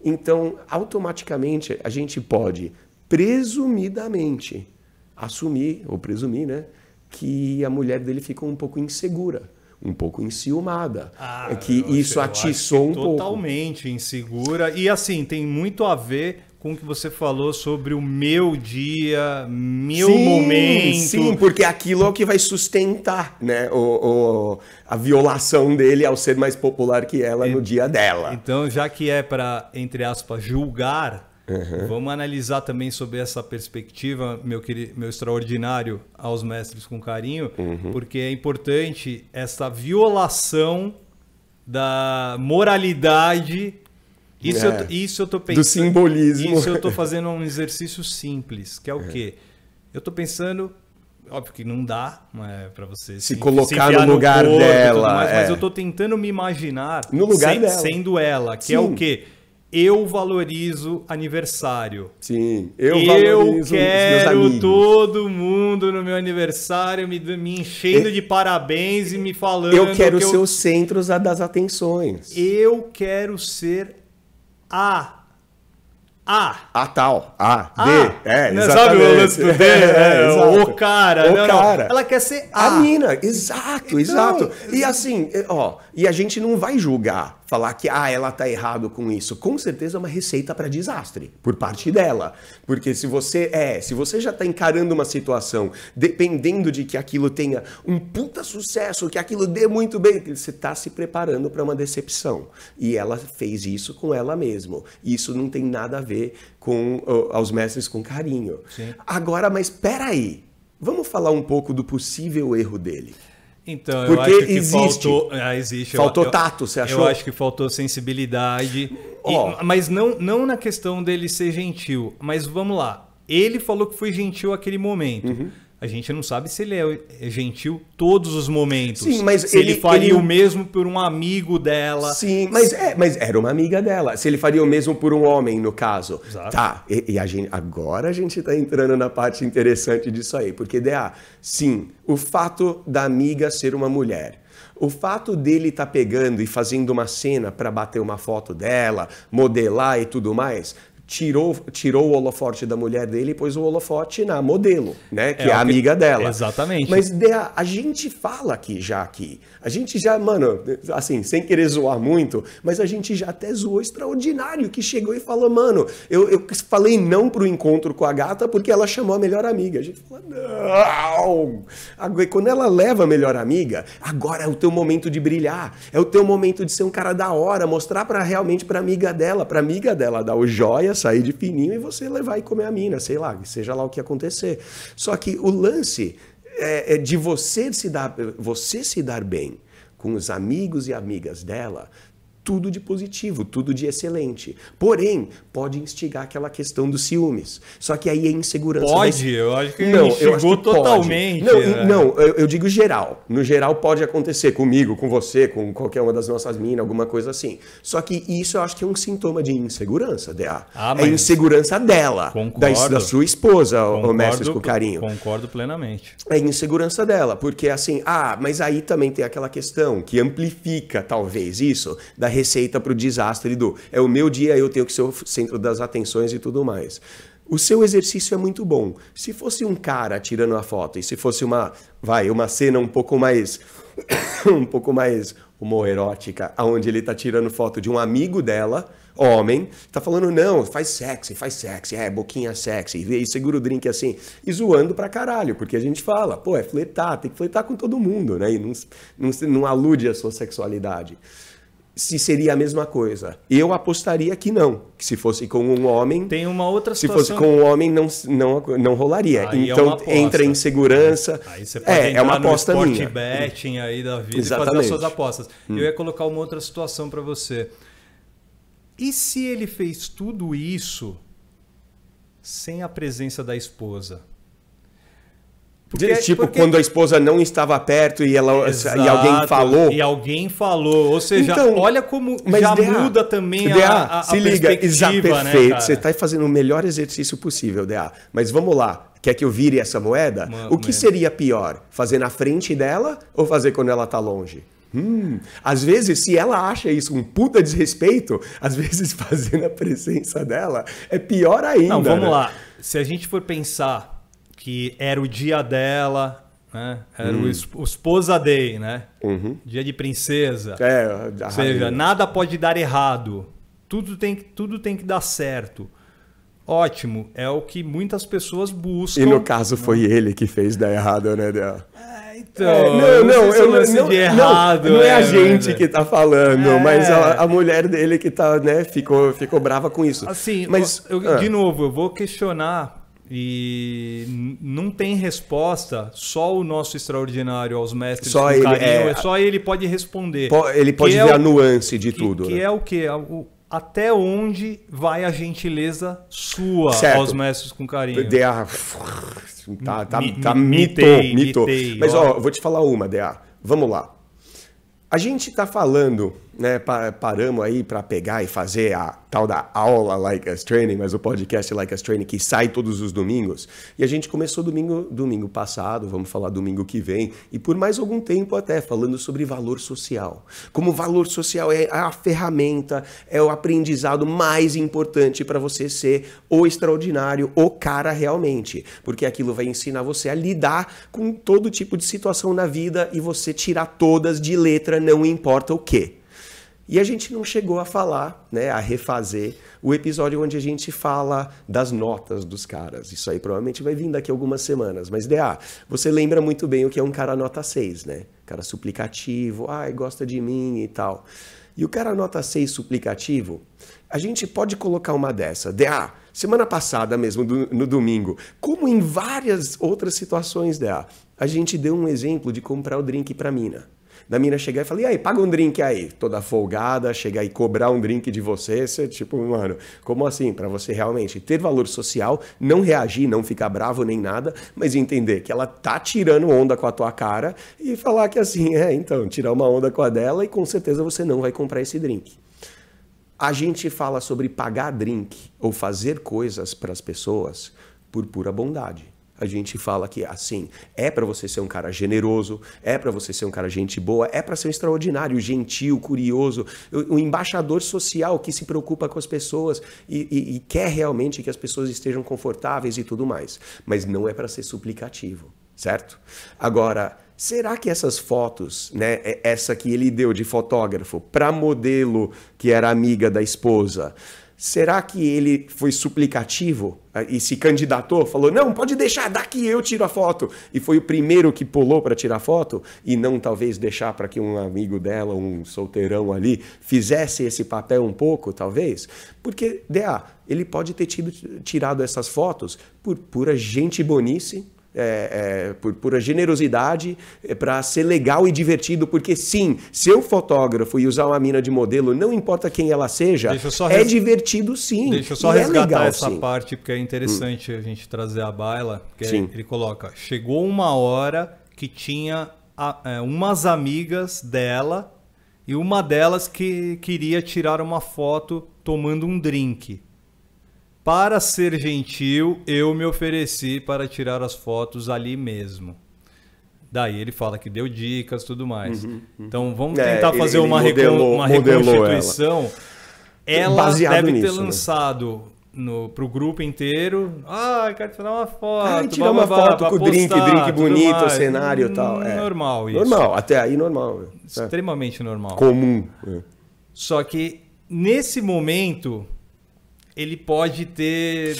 Então, automaticamente a gente pode presumidamente assumir ou presumir, né, que a mulher dele ficou um pouco insegura um pouco enciumada. Ah, é que isso atiçou um totalmente pouco. Totalmente insegura. E assim, tem muito a ver com o que você falou sobre o meu dia, meu sim, momento. Sim, porque aquilo é o que vai sustentar né, o, o a violação dele ao ser mais popular que ela e, no dia dela. Então, já que é para, entre aspas, julgar Uhum. Vamos analisar também sobre essa perspectiva, meu, querido, meu extraordinário, aos mestres com carinho, uhum. porque é importante essa violação da moralidade. Isso, é. eu, isso eu tô pensando. Do simbolismo. Isso eu tô fazendo um exercício simples, que é o é. quê? Eu tô pensando. Óbvio que não dá é, para você se, se colocar se no lugar no corpo, dela. Mais, é. Mas eu tô tentando me imaginar no lugar sem, dela. sendo ela, que Sim. é o quê? eu valorizo aniversário. Sim, eu, eu valorizo quero todo mundo no meu aniversário me, me enchendo eu, é. de parabéns e me falando. Eu quero que ser eu, o centro das atenções. Eu quero ser a a. A tal. A. a. D. É, exatamente. Sabe o lance do D? É, é, o cara. O não, cara. Não. Ela quer ser a. a mina. Exato, então, exato. E assim, é, ó, e a gente não vai julgar, falar que, ah, ela tá errado com isso. Com certeza é uma receita para desastre, por parte dela. Porque se você, é, se você já tá encarando uma situação, dependendo de que aquilo tenha um puta sucesso, que aquilo dê muito bem, você tá se preparando para uma decepção. E ela fez isso com ela mesma. Isso não tem nada a ver atender com aos mestres com carinho. Sim. Agora, mas espera aí. Vamos falar um pouco do possível erro dele. Então, Porque eu acho que existe. faltou. Ah, existe. Faltou eu, tato, você achou? Eu acho que faltou sensibilidade. Oh. E, mas não, não na questão dele ser gentil. Mas vamos lá. Ele falou que foi gentil naquele momento. Uhum a gente não sabe se ele é, é gentil todos os momentos. Sim, mas se ele, ele faria ele... o mesmo por um amigo dela. Sim, mas, é, mas era uma amiga dela. Se ele faria o mesmo por um homem, no caso. Exato. Tá, e, e a gente, agora a gente está entrando na parte interessante disso aí. Porque, D.A., sim, o fato da amiga ser uma mulher. O fato dele estar tá pegando e fazendo uma cena para bater uma foto dela, modelar e tudo mais, tirou, tirou o holofote da mulher dele e pôs o holofote na modelo, né? Que é, é a amiga que... dela. Exatamente. Mas a, a gente fala aqui já aqui. A gente já, mano, assim, sem querer zoar muito, mas a gente já até zoou extraordinário que chegou e falou, mano, eu, eu falei não pro encontro com a gata porque ela chamou a melhor amiga. A gente falou, não! Agora, quando ela leva a melhor amiga, agora é o teu momento de brilhar, é o teu momento de ser um cara da hora, mostrar para realmente pra amiga dela, pra amiga dela dar o joia sair de fininho e você levar e comer a mina, sei lá, seja lá o que acontecer. Só que o lance é, é de você se dar, você se dar bem com os amigos e amigas dela, tudo de positivo, tudo de excelente. Porém, pode instigar aquela questão dos ciúmes. Só que aí é insegurança. Pode, mas... eu acho que não, eu acho que totalmente. Não, né? não eu, eu, digo geral. No geral pode acontecer comigo, com você, com qualquer uma das nossas minas, alguma coisa assim. Só que isso eu acho que é um sintoma de insegurança, DA. Ah, é mas... É insegurança dela, concordo, da, da, sua esposa, concordo, o mestre com carinho. Concordo plenamente. É insegurança dela, porque assim, ah, mas aí também tem aquela questão que amplifica talvez isso da receita para o desastre do é o meu dia, eu tenho que ser o centro das atenções e tudo mais. O seu exercício é muito bom. Se fosse um cara tirando a foto e se fosse uma, vai, uma cena um pouco mais um pouco mais homoerótica, aonde ele tá tirando foto de um amigo dela, homem, tá falando não, faz sexy, faz sexy, é, boquinha sexy, e segura o drink assim, e zoando pra caralho, porque a gente fala, pô, é fletar, tem que fletar com todo mundo, né? E não, não, não alude à sua sexualidade se seria a mesma coisa. Eu apostaria que não. Que se fosse com um homem. Tem uma outra situação. Se fosse com um homem, não, não, não rolaria. Aí é então é entra em segurança. Aí você pode é, é uma aposta no minha. betting aí da vida Exatamente. e fazer as suas apostas. Hum. Eu ia hum. colocar uma outra situação para você. E se ele fez tudo isso sem a presença da esposa? Porque, tipo, porque... quando a esposa não estava perto e, ela, Exato, e alguém falou. E alguém falou. Ou seja, então, olha como já DA, muda também DA, a, a, se a liga, perspectiva. Exato, né, perfeito. Né, você está fazendo o melhor exercício possível, DA. Mas vamos lá. Quer que eu vire essa moeda? o que seria pior? Fazer na frente dela ou fazer quando ela está longe? Hum, às vezes, se ela acha isso um puta desrespeito, às vezes fazer na presença dela é pior ainda. Não, vamos né? lá. Se a gente for pensar que era o dia dela, né? Era hum. o esposa day, né? Uhum. Dia de princesa. É, Ou seja, nada pode dar errado. Tudo tem, que, tudo tem que dar certo. Ótimo, é o que muitas pessoas buscam. E no caso né? foi né? ele que fez dar errado, né, Del? É, então, é, não, não, não, eu, não, de errado, não, não é, é, a né, gente que tá falando, é. mas a, a, mulher dele que tá, né, ficou, ficou brava com isso. Assim, mas eu, eu ah. de novo, eu vou questionar e não tem resposta, só o nosso extraordinário aos mestres só ele, carinho, é. é... só ele pode responder. Ele pode é ver é o... a nuance de que, tudo. Que né? é o que? O até onde vai a gentileza sua certo. aos mestres com carinho? DA. Tá, tá, mi, tá mi, mito, mitei, mito. Mitei, Mas, ó, ó, vou te falar uma, DA. Vamos lá. A gente tá falando né, paramos aí para pegar e fazer a tal da aula Like Us Training, mas o podcast Like Us Training que sai todos os domingos. E a gente começou domingo, domingo passado, vamos falar domingo que vem, e por mais algum tempo até falando sobre valor social. Como valor social é a ferramenta, é o aprendizado mais importante para você ser o extraordinário, o cara realmente, porque aquilo vai ensinar você a lidar com todo tipo de situação na vida e você tirar todas de letra, não importa o que. E a gente não chegou a falar, né, a refazer o episódio onde a gente fala das notas dos caras. Isso aí provavelmente vai vir daqui algumas semanas. Mas, DA, você lembra muito bem o que é um cara nota 6, né? Cara suplicativo, ai, gosta de mim e tal. E o cara nota 6 suplicativo, a gente pode colocar uma dessa. DA, semana passada mesmo, do, no domingo, como em várias outras situações, DA, a gente deu um exemplo de comprar o drink pra mina da mina chegar e falar, e aí, paga um drink aí, toda folgada, chegar e cobrar um drink de você, você tipo, mano, como assim? Para você realmente ter valor social, não reagir, não ficar bravo nem nada, mas entender que ela tá tirando onda com a tua cara e falar que assim, é, então, tirar uma onda com a dela e com certeza você não vai comprar esse drink. A gente fala sobre pagar drink ou fazer coisas para as pessoas por pura bondade a gente fala que assim, é para você ser um cara generoso, é para você ser um cara gente boa, é para ser um extraordinário, gentil, curioso, um embaixador social que se preocupa com as pessoas e, e, e quer realmente que as pessoas estejam confortáveis e tudo mais. Mas não é para ser suplicativo, certo? Agora, será que essas fotos, né, é, essa que ele deu de fotógrafo para modelo que era amiga da esposa, será que ele foi suplicativo ah, e se candidatou? Falou, não, pode deixar, daqui eu tiro a foto. E foi o primeiro que pulou para tirar foto e não talvez deixar para que um amigo dela, um solteirão ali, fizesse esse papel um pouco, talvez? Porque, D.A., ele pode ter tido, tirado essas fotos por pura gente bonice é, é, por pura generosidade, é, para ser legal e divertido, porque sim, ser fotógrafo e usar uma mina de modelo, não importa quem ela seja, é res... divertido sim. Deixa eu só é resgatar legal, essa sim. parte, porque é interessante hum. a gente trazer a baila, que é, ele coloca, chegou uma hora que tinha a, é, umas amigas dela e uma delas que queria tirar uma foto tomando um drink. Para ser gentil, eu me ofereci para tirar as fotos ali mesmo. Daí ele fala que deu dicas tudo mais. Uhum, uhum. Então vamos é, tentar é, fazer uma, modelou, uma reconstituição. Ela, ela deve nisso, ter né? lançado né? para o grupo inteiro. Ah, quero tirar uma foto. Ah, tirar uma foto com o drink, drink bonito, mais. cenário e tal. Hum, é. Normal isso. Normal, até aí normal. É. Extremamente é. normal. Comum. É. Só que nesse momento ele pode ter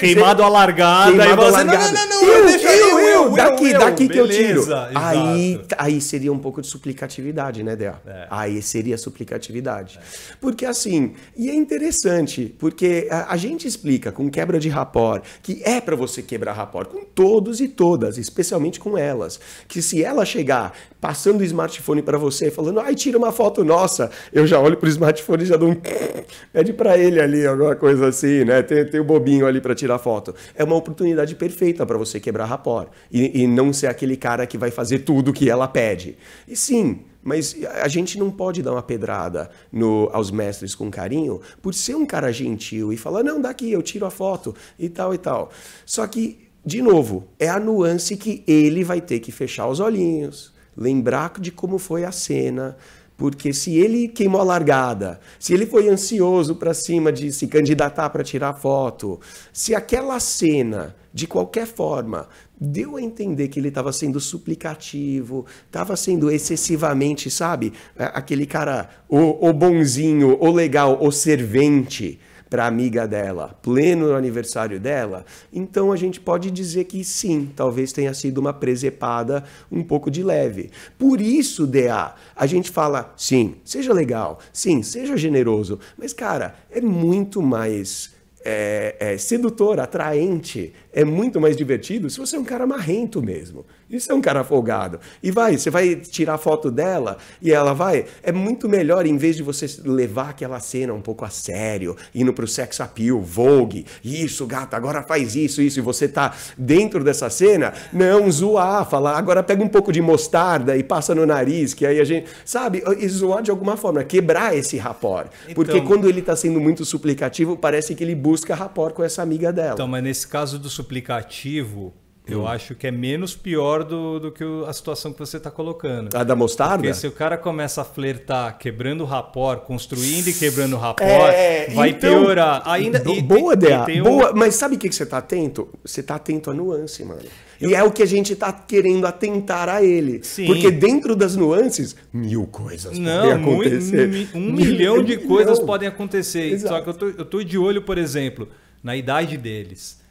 queimado a largada queimado e falar assim, largada. não, não, não, eu, deixa eu, eu, daqui, daqui que eu tiro. Aí, aí seria um pouco de suplicatividade, né, Dea? É. Aí seria suplicatividade. Porque assim, e é interessante, porque a, gente explica com quebra de rapor, que é para você quebrar rapor com todos e todas, especialmente com elas, que se ela chegar passando o smartphone para você e falando, ai, tira uma foto nossa. Eu já olho para o smartphone e já dou um... Pede para ele ali, alguma coisa assim, né? Tem, tem o um bobinho ali para tirar foto. É uma oportunidade perfeita para você quebrar rapor e, e não ser aquele cara que vai fazer tudo que ela pede. E sim, mas a gente não pode dar uma pedrada no, aos mestres com carinho por ser um cara gentil e falar, não, daqui, eu tiro a foto e tal e tal. Só que, de novo, é a nuance que ele vai ter que fechar os olhinhos, lembrar de como foi a cena, porque se ele queimou a largada, se ele foi ansioso para cima de se candidatar para tirar foto, se aquela cena, de qualquer forma, deu a entender que ele estava sendo suplicativo, estava sendo excessivamente, sabe, aquele cara, o, o bonzinho, o legal, o servente para amiga dela, pleno aniversário dela, então a gente pode dizer que sim, talvez tenha sido uma presepada um pouco de leve. Por isso, DA, a gente fala sim, seja legal, sim, seja generoso, mas cara, é muito mais é, é, sedutor, atraente é muito mais divertido se você é um cara marrento mesmo. Isso é um cara folgado. E vai, você vai tirar foto dela e ela vai. É muito melhor em vez de você levar aquela cena um pouco a sério, indo pro sex appeal, vogue, isso, gata, agora faz isso, isso, e você tá dentro dessa cena, não zoar, falar, agora pega um pouco de mostarda e passa no nariz, que aí a gente, sabe, e zoar de alguma forma, quebrar esse rapor. Então... Porque quando ele tá sendo muito suplicativo, parece que ele busca rapor com essa amiga dela. Então, mas nesse caso do suplicativo, eu hum. acho que é menos pior do, do que o, a situação que você está colocando. A da mostarda? Porque se o cara começa a flertar, quebrando o rapor, construindo e quebrando o é, é, vai então, piorar. Ainda, e, boa, DA. Um... boa. Mas sabe o que, que você está atento? Você está atento à nuance, mano. E é o que a gente está querendo atentar a ele. Sim. Porque dentro das nuances, mil coisas Não, podem acontecer. um, milhão de coisas milhão. podem acontecer. Exato. Só que eu tô, eu tô de olho, por exemplo, na idade deles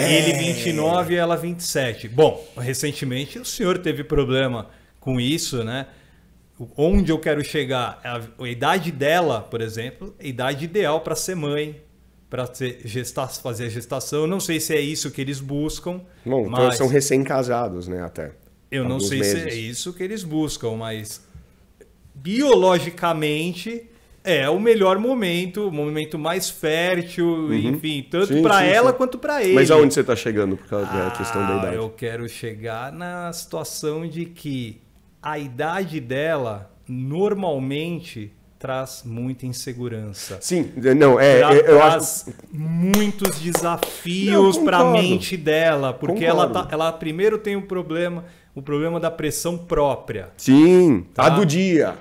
é. Ele 29 e ela 27. Bom, recentemente o senhor teve problema com isso, né? Onde eu quero chegar? A, idade dela, por exemplo, a idade ideal para ser mãe, para gestar, fazer a gestação. Não sei se é isso que eles buscam. Bom, então mas... então são recém-casados, né? Até. Eu não sei meses. se é isso que eles buscam, mas biologicamente é, o melhor momento, o momento mais fértil, uhum. enfim, tanto para ela sim. quanto para ele. Mas aonde você está chegando por causa ah, da questão da idade? Eu quero chegar na situação de que a idade dela normalmente traz muita insegurança. Sim, é, não, é, é eu traz acho... muitos desafios para a mente dela, porque concordo. ela tá, ela primeiro tem o um problema, o problema da pressão própria. Sim, tá? a do dia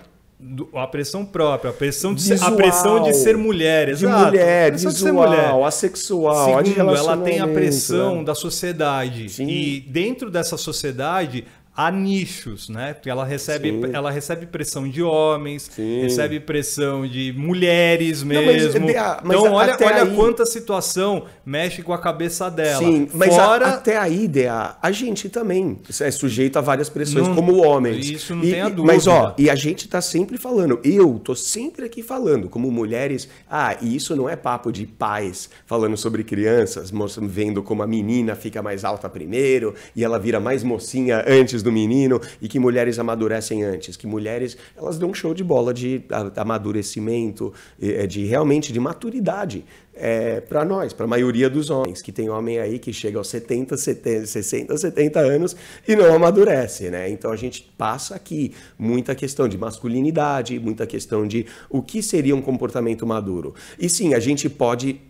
a pressão própria, a pressão de, visual, ser, a pressão de ser mulher, exato. De mulher, visual, de ser mulher. assexual, Segundo, a de ela tem a pressão né? da sociedade. Sim. E dentro dessa sociedade, a nichos, né? Porque ela recebe, ela recebe pressão de homens, Sim. recebe pressão de mulheres mesmo. Não, mas, mas então, olha, olha aí... quanta situação mexe com a cabeça dela. Sim, mas Fora... a, até aí, Dea, a gente também é sujeito a várias pressões, não, como homens. Isso não e, tem a dúvida. Mas, ó, e a gente tá sempre falando, eu tô sempre aqui falando, como mulheres, ah, e isso não é papo de pais falando sobre crianças, vendo como a menina fica mais alta primeiro e ela vira mais mocinha antes do do menino e que mulheres amadurecem antes, que mulheres elas dão um show de bola de amadurecimento, é, de realmente de maturidade. É, para nós, para a maioria dos homens, que tem homem aí que chega aos 70, 70, 60, 70 anos e não amadurece, né? Então a gente passa aqui muita questão de masculinidade, muita questão de o que seria um comportamento maduro. E sim, a gente pode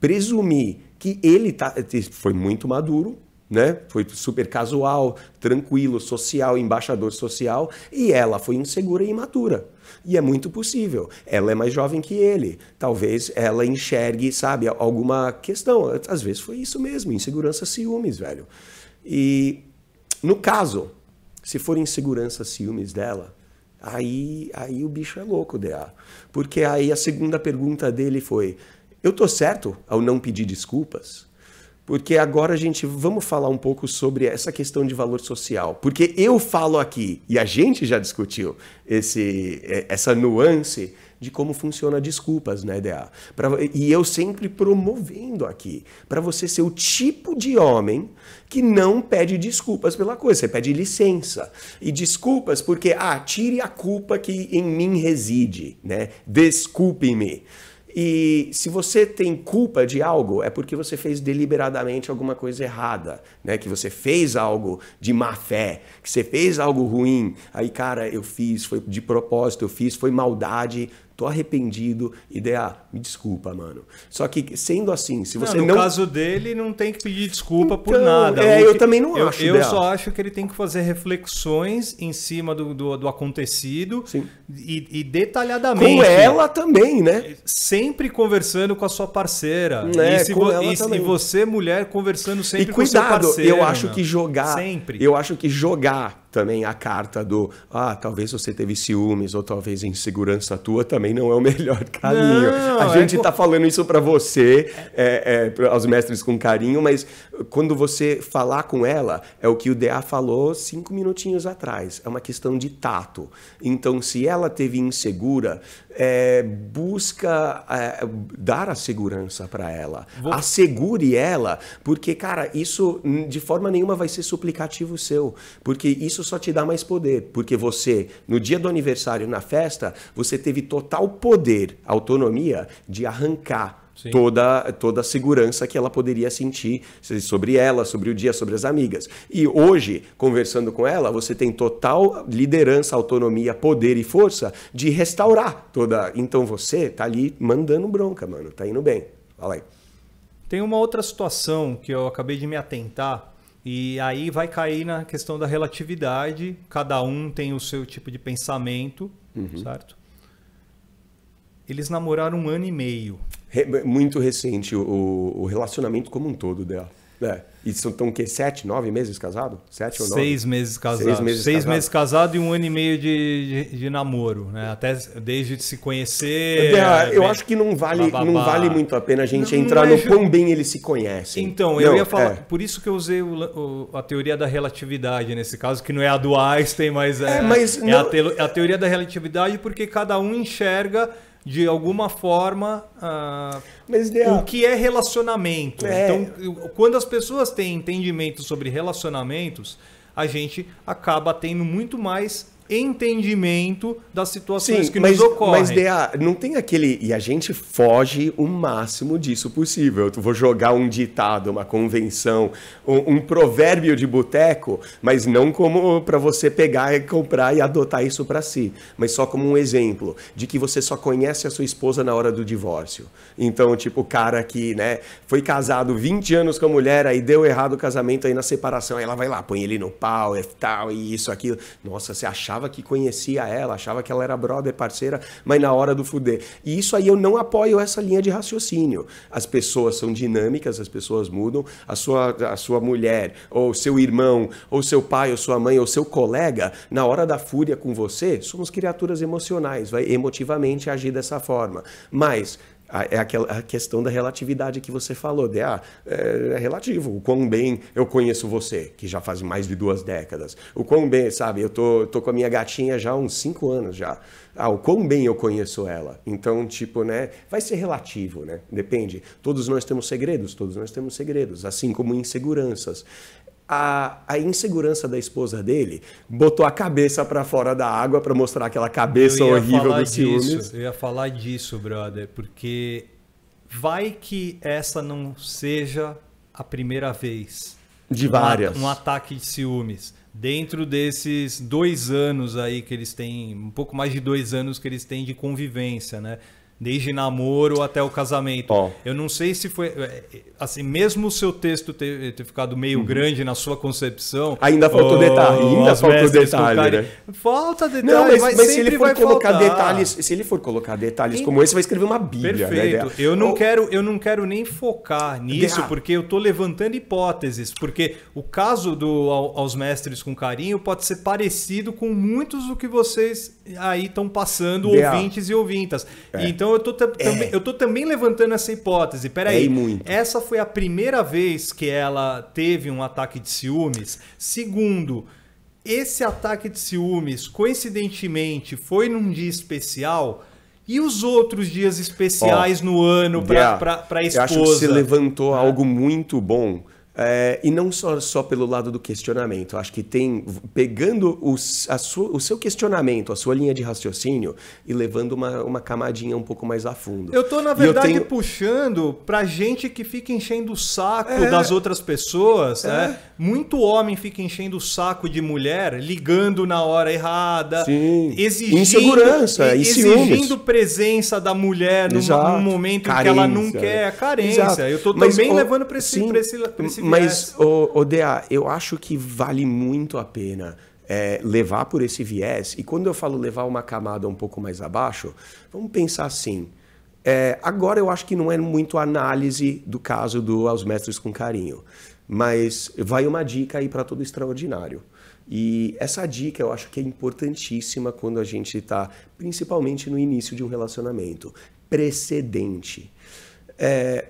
presumir que ele tá, foi muito maduro, né? Foi super casual, tranquilo, social, embaixador social, e ela foi insegura e imatura. E é muito possível. Ela é mais jovem que ele. Talvez ela enxergue, sabe, alguma questão. Às vezes foi isso mesmo, insegurança, ciúmes, velho. E no caso, se for insegurança, ciúmes dela, aí aí o bicho é louco, DA. Porque aí a segunda pergunta dele foi: "Eu tô certo ao não pedir desculpas?" porque agora a gente vamos falar um pouco sobre essa questão de valor social, porque eu falo aqui e a gente já discutiu esse é, essa nuance de como funciona desculpas na né, EDA. Pra, e eu sempre promovendo aqui, para você ser o tipo de homem que não pede desculpas pela coisa, você pede licença. E desculpas porque, ah, tire a culpa que em mim reside, né? Desculpe-me. E se você tem culpa de algo, é porque você fez deliberadamente alguma coisa errada, né? Que você fez algo de má fé, que você fez algo ruim. Aí, cara, eu fiz, foi de propósito, eu fiz, foi maldade tô arrependido, ideia, ah, me desculpa, mano. Só que sendo assim, se você não, no não... caso dele não tem que pedir desculpa então, por nada. É, eu também não eu, acho. Eu só acho que ele tem que fazer reflexões em cima do, do, do acontecido e, e, detalhadamente. Com ela também, né? Sempre conversando com a sua parceira. Né? E, se vo... e, e, você mulher conversando sempre e cuidado, com a sua parceira. Eu acho que jogar, sempre. eu acho que jogar também a carta do ah, talvez você teve ciúmes ou talvez insegurança tua também não é o melhor caminho. Não, a é gente está falando isso para você, é, é, aos mestres com carinho, mas quando você falar com ela, é o que o DA falou cinco minutinhos atrás. É uma questão de tato. Então, se ela teve insegura, é, busca é, dar a segurança para ela. Vou... Assegure ela, porque, cara, isso hum, de forma nenhuma vai ser suplicativo seu, porque isso só te dá mais poder. Porque você, no dia do aniversário, na festa, você teve total poder, autonomia de arrancar toda, toda a segurança que ela poderia sentir sobre ela, sobre o dia, sobre as amigas. E hoje, conversando com ela, você tem total liderança, autonomia, poder e força de restaurar toda. Então você tá ali mandando bronca, mano. Tá indo bem. Olha aí. Tem uma outra situação que eu acabei de me atentar. E aí vai cair na questão da relatividade, cada um tem o seu tipo de pensamento, uhum. certo? Eles namoraram um ano e meio muito recente o, o relacionamento como um todo dela. É. E são tão que sete, nove meses casado? Sete ou nove? Seis meses casado. Seis meses, Seis casado. meses casado e um ano e meio de, de, de namoro, né? Até desde de se conhecer. É, eu acho que não vale, bababá. não vale muito a pena a gente não, entrar não no quão bem eles se conhecem. Então, não, eu ia falar. É. Por isso que eu usei o, o, a teoria da relatividade nesse caso, que não é a do Einstein, mas é, é mas é a, te, a teoria da relatividade, porque cada um enxerga de alguma forma ah, o que é relacionamento. É. Então, quando as pessoas têm entendimento sobre relacionamentos, a gente acaba tendo muito mais entendimento das situações Sim, que mas, nos ocorrem. Mas não tem aquele. E a gente foge o máximo disso possível. Eu vou jogar um ditado, uma convenção, um, um provérbio de boteco, mas não como para você pegar e comprar e adotar isso para si, mas só como um exemplo de que você só conhece a sua esposa na hora do divórcio. Então, tipo, o cara que, né, foi casado 20 anos com a mulher, aí deu errado o casamento, aí na separação, aí ela vai lá, põe ele no pau, é tal, e isso, aquilo. Nossa, você achar achava que conhecia ela, achava que ela era brother, parceira, mas na hora do fuder. E isso aí eu não apoio essa linha de raciocínio. As pessoas são dinâmicas, as pessoas mudam. A sua, a sua mulher, ou seu irmão, ou seu pai, ou sua mãe, ou seu colega, na hora da fúria com você, somos criaturas emocionais, vai emotivamente agir dessa forma. Mas é aquela a questão da relatividade que você falou, de ah, é, é, relativo, o quão bem eu conheço você, que já faz mais de duas décadas, o quão bem, sabe, eu tô, tô com a minha gatinha já há uns cinco anos já, ah, o quão bem eu conheço ela, então, tipo, né, vai ser relativo, né, depende, todos nós temos segredos, todos nós temos segredos, assim como inseguranças, a, a, insegurança da esposa dele botou a cabeça para fora da água para mostrar aquela cabeça horrível dos disso, ciúmes. Eu ia falar disso, brother, porque vai que essa não seja a primeira vez. De várias. Um, um ataque de ciúmes. Dentro desses dois anos aí que eles têm, um pouco mais de dois anos que eles têm de convivência, né? desde namoro até o casamento. Eu não sei se foi. É, é, assim, mesmo o seu texto ter, ter ficado meio uhum. grande na sua concepção. Ainda faltou oh, detalhe. Ainda faltou detalhe. Né? Falta detalhe. Não, mas, mas se ele for colocar faltar. detalhes. Se ele for colocar detalhes como esse, vai escrever uma bíblia. Né, Perfeito. Né? Eu, não oh. quero, eu não quero nem focar nisso, porque eu tô levantando hipóteses. Porque o caso do Aos Mestres com Carinho pode ser parecido com muitos do que vocês aí estão passando, ouvintes e ouvintas. É. Então eu tô, é. eu tô também levantando essa hipótese. Peraí, é, muito. essa foi a primeira vez que ela teve um ataque de ciúmes. Segundo, esse ataque de ciúmes, coincidentemente, foi num dia especial. E os outros dias especiais oh, no ano para a esposa? Eu acho que você levantou algo muito bom é, e não só, só pelo lado do questionamento. Acho que tem. pegando os, sua, o seu questionamento, a sua linha de raciocínio e levando uma, uma camadinha um pouco mais a fundo. Eu tô, na verdade, tenho... puxando pra gente que fica enchendo o saco é... das outras pessoas. É... Né? Muito homem fica enchendo o saco de mulher, ligando na hora errada, Sim. exigindo. Insegurança, exigindo presença da mulher numa, num momento em que ela não quer, carência. Exato. Eu tô Mas, também ó, levando pra esse, sim, pra esse, pra esse hum viés. Mas, o DA, eu acho que vale muito a pena é, levar por esse viés. E quando eu falo levar uma camada um pouco mais abaixo, vamos pensar assim. É, agora eu acho que não é muito análise do caso do Aos Mestres com Carinho, mas vai uma dica aí para todo extraordinário. E essa dica eu acho que é importantíssima quando a gente está, principalmente no início de um relacionamento. Precedente. É,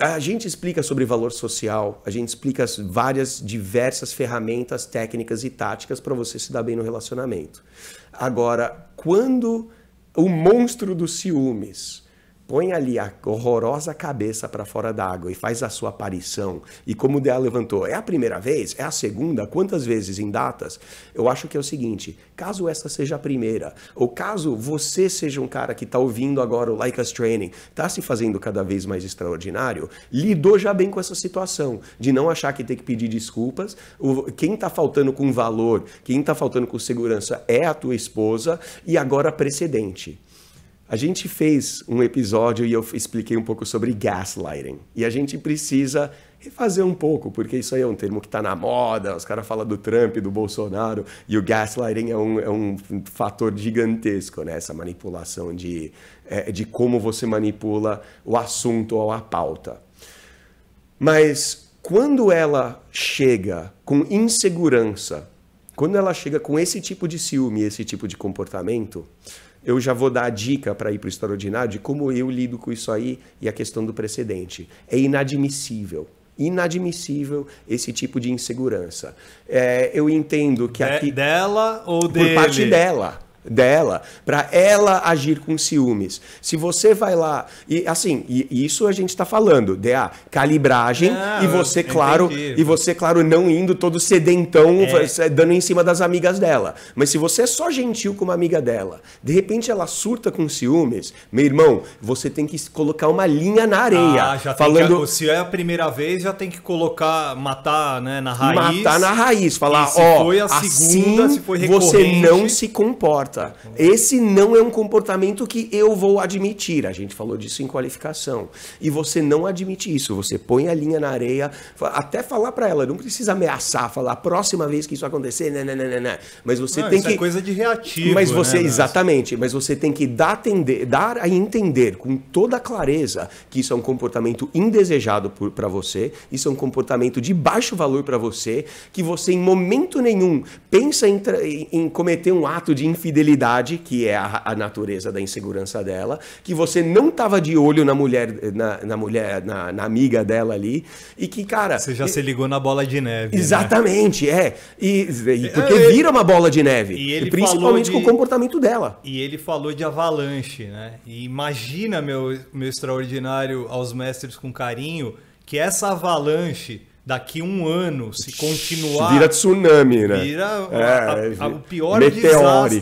a gente explica sobre valor social, a gente explica várias diversas ferramentas, técnicas e táticas para você se dar bem no relacionamento. Agora, quando o monstro dos ciúmes põe ali a horrorosa cabeça para fora d'água e faz a sua aparição, e como o Dea levantou, é a primeira vez? É a segunda? Quantas vezes em datas? Eu acho que é o seguinte: caso essa seja a primeira, ou caso você seja um cara que está ouvindo agora o Like Us Training, está se fazendo cada vez mais extraordinário, lidou já bem com essa situação, de não achar que tem que pedir desculpas. Quem está faltando com valor, quem está faltando com segurança é a tua esposa, e agora precedente a gente fez um episódio e eu expliquei um pouco sobre gaslighting. E a gente precisa refazer um pouco, porque isso aí é um termo que está na moda, os caras falam do Trump, do Bolsonaro, e o gaslighting é um, é um fator gigantesco, né? Essa manipulação de, é, de como você manipula o assunto ou a pauta. Mas quando ela chega com insegurança, quando ela chega com esse tipo de ciúme, esse tipo de comportamento, eu já vou dar a dica para ir para o extraordinário de como eu lido com isso aí e a questão do precedente. É inadmissível inadmissível esse tipo de insegurança. É, eu entendo que de, aqui dela ou por dele? parte dela dela, para ela agir com ciúmes. Se você vai lá e assim, e, e isso a gente está falando, da ah, calibragem ah, e você claro, entendi. e você claro não indo todo sedentão é. dando em cima das amigas dela. Mas se você é só gentil com uma amiga dela, de repente ela surta com ciúmes, meu irmão, você tem que colocar uma linha na areia. Ah, já falando que, se é a primeira vez, já tem que colocar matar, né, na raiz. Matar na raiz, falar, ó, oh, foi a segunda, assim, se foi você não se comporta importa. Esse não é um comportamento que eu vou admitir. A gente falou disso em qualificação. E você não admite isso. Você põe a linha na areia, até falar para ela, não precisa ameaçar, falar próxima vez que isso acontecer, né, né, né, né, Mas você não, tem que é coisa de reativo. Mas você né, exatamente, mas você tem que dar, tender, dar a entender com toda clareza que isso é um comportamento indesejado para você, isso é um comportamento de baixo valor para você, que você em momento nenhum pensa em, em cometer um ato de infidelidade infidelidade, que é a, a natureza da insegurança dela, que você não estava de olho na mulher, na, na mulher, na, na, amiga dela ali, e que, cara. Você já e, se ligou na bola de neve. Né? Exatamente, né? é. E, e é, porque é, vira uma bola de neve. E, ele e principalmente de, com o comportamento dela. E ele falou de avalanche, né? E imagina, meu, meu extraordinário aos mestres com carinho, que essa avalanche daqui um ano, se continuar. Vira tsunami, né? Vira é, a, a, o pior meteórico.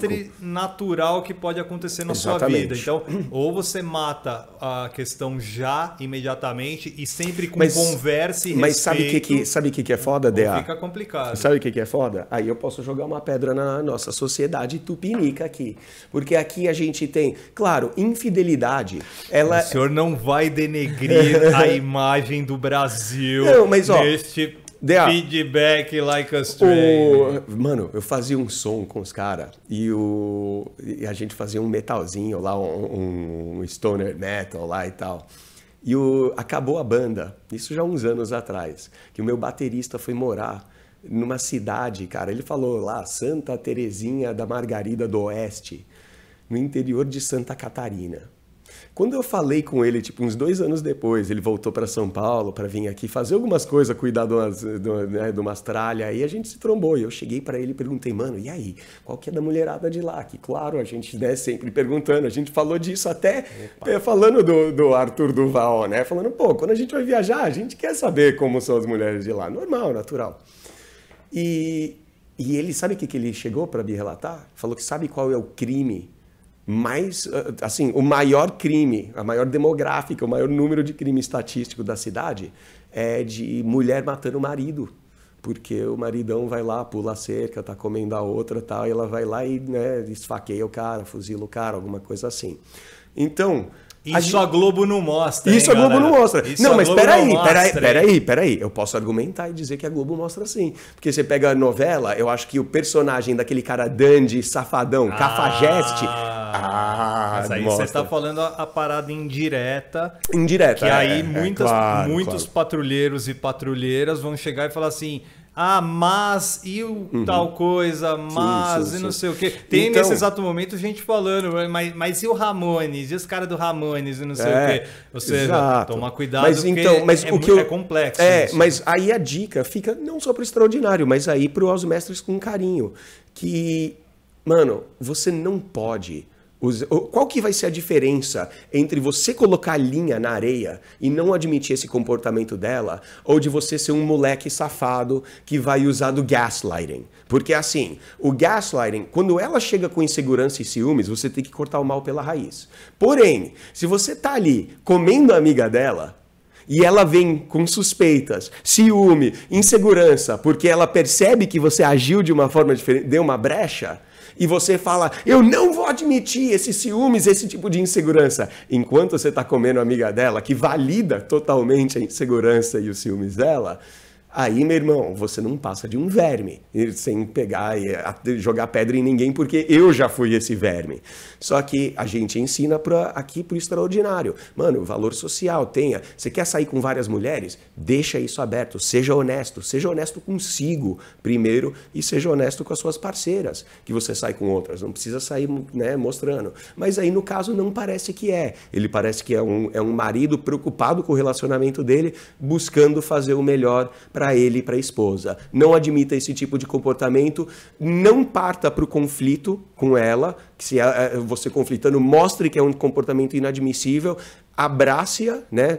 desastre natural que pode acontecer na Exatamente. sua vida. Então, ou você mata a questão já, imediatamente, e sempre com mas, conversa e mas respeito. Mas sabe o que, que, sabe que é foda, DA? Fica complicado. Sabe o que, que é foda? Aí eu posso jogar uma pedra na nossa sociedade tupinica aqui. Porque aqui a gente tem, claro, infidelidade. Ela... O senhor não vai denegrir a imagem do Brasil. Não, mas ó este feedback like a string. mano, eu fazia um som com os caras e, e a gente fazia um metalzinho lá, um, um stoner metal lá e tal. E o, acabou a banda, isso já uns anos atrás, que o meu baterista foi morar numa cidade, cara. Ele falou lá, Santa Terezinha da Margarida do Oeste, no interior de Santa Catarina. Quando eu falei com ele, tipo, uns dois anos depois, ele voltou para São Paulo para vir aqui fazer algumas coisas, cuidar de umas, de, uma, né, de umas tralhas, aí a gente se trombou. E eu cheguei para ele e perguntei, mano, e aí? Qual que é da mulherada de lá? Que, claro, a gente, né, sempre perguntando. A gente falou disso até é, falando do, do Arthur Duval, né? Falando, pô, quando a gente vai viajar, a gente quer saber como são as mulheres de lá. Normal, natural. E, e ele, sabe o que, que ele chegou para me relatar? Falou que sabe qual é o crime mais, ah, assim, o maior crime, a maior demográfica, o maior número de crime estatístico da cidade é de mulher matando o marido. Porque o maridão vai lá, pula a cerca, tá comendo a outra tal, e ela vai lá e né, esfaqueia o cara, fuzila o cara, alguma coisa assim. Então, isso a, a Globo não mostra. Isso hein, a Globo galera? não mostra. Isso não, mas peraí, peraí, peraí, peraí, peraí. Eu posso argumentar e dizer que a Globo mostra sim. Porque você pega a novela, eu acho que o personagem daquele cara dandy, safadão, ah, cafajeste. Ah, ah mas aí mostra. você está falando a, a, parada indireta. Indireta. Que é, aí é, é, é muitas, é, claro, muitos claro. patrulheiros e patrulheiras vão chegar e falar assim ah, mas e o uhum. tal coisa, mas sim, sim, e não sim. sei o quê. Tem então, nesse exato momento gente falando, mas, mas e o Ramones, e os caras do Ramones e não sei é, o quê. Ou seja, exato. toma cuidado mas, então, mas é, o que eu, é complexo. É, isso. mas aí a dica fica não só para o extraordinário, mas aí para os mestres com carinho. Que, mano, você não pode qual que vai ser a diferença entre você colocar linha na areia e não admitir esse comportamento dela, ou de você ser um moleque safado que vai usar do gaslighting? Porque assim, o gaslighting, quando ela chega com insegurança e ciúmes, você tem que cortar o mal pela raiz. Porém, se você tá ali comendo a amiga dela, e ela vem com suspeitas, ciúme, insegurança, porque ela percebe que você agiu de uma forma diferente, deu uma brecha, e você fala, eu não vou admitir esses ciúmes, esse tipo de insegurança, enquanto você está comendo a amiga dela, que valida totalmente a insegurança e os ciúmes dela, Aí, meu irmão, você não passa de um verme, sem pegar e jogar pedra em ninguém, porque eu já fui esse verme. Só que a gente ensina pra, aqui pro extraordinário. Mano, valor social, tenha. Você quer sair com várias mulheres? Deixa isso aberto, seja honesto, seja honesto consigo primeiro e seja honesto com as suas parceiras, que você sai com outras, não precisa sair né, mostrando. Mas aí, no caso, não parece que é. Ele parece que é um, é um marido preocupado com o relacionamento dele, buscando fazer o melhor para para ele e para a esposa. Não admita esse tipo de comportamento, não parta para o conflito com ela, que se é você conflitando, mostre que é um comportamento inadmissível, abrace-a, né,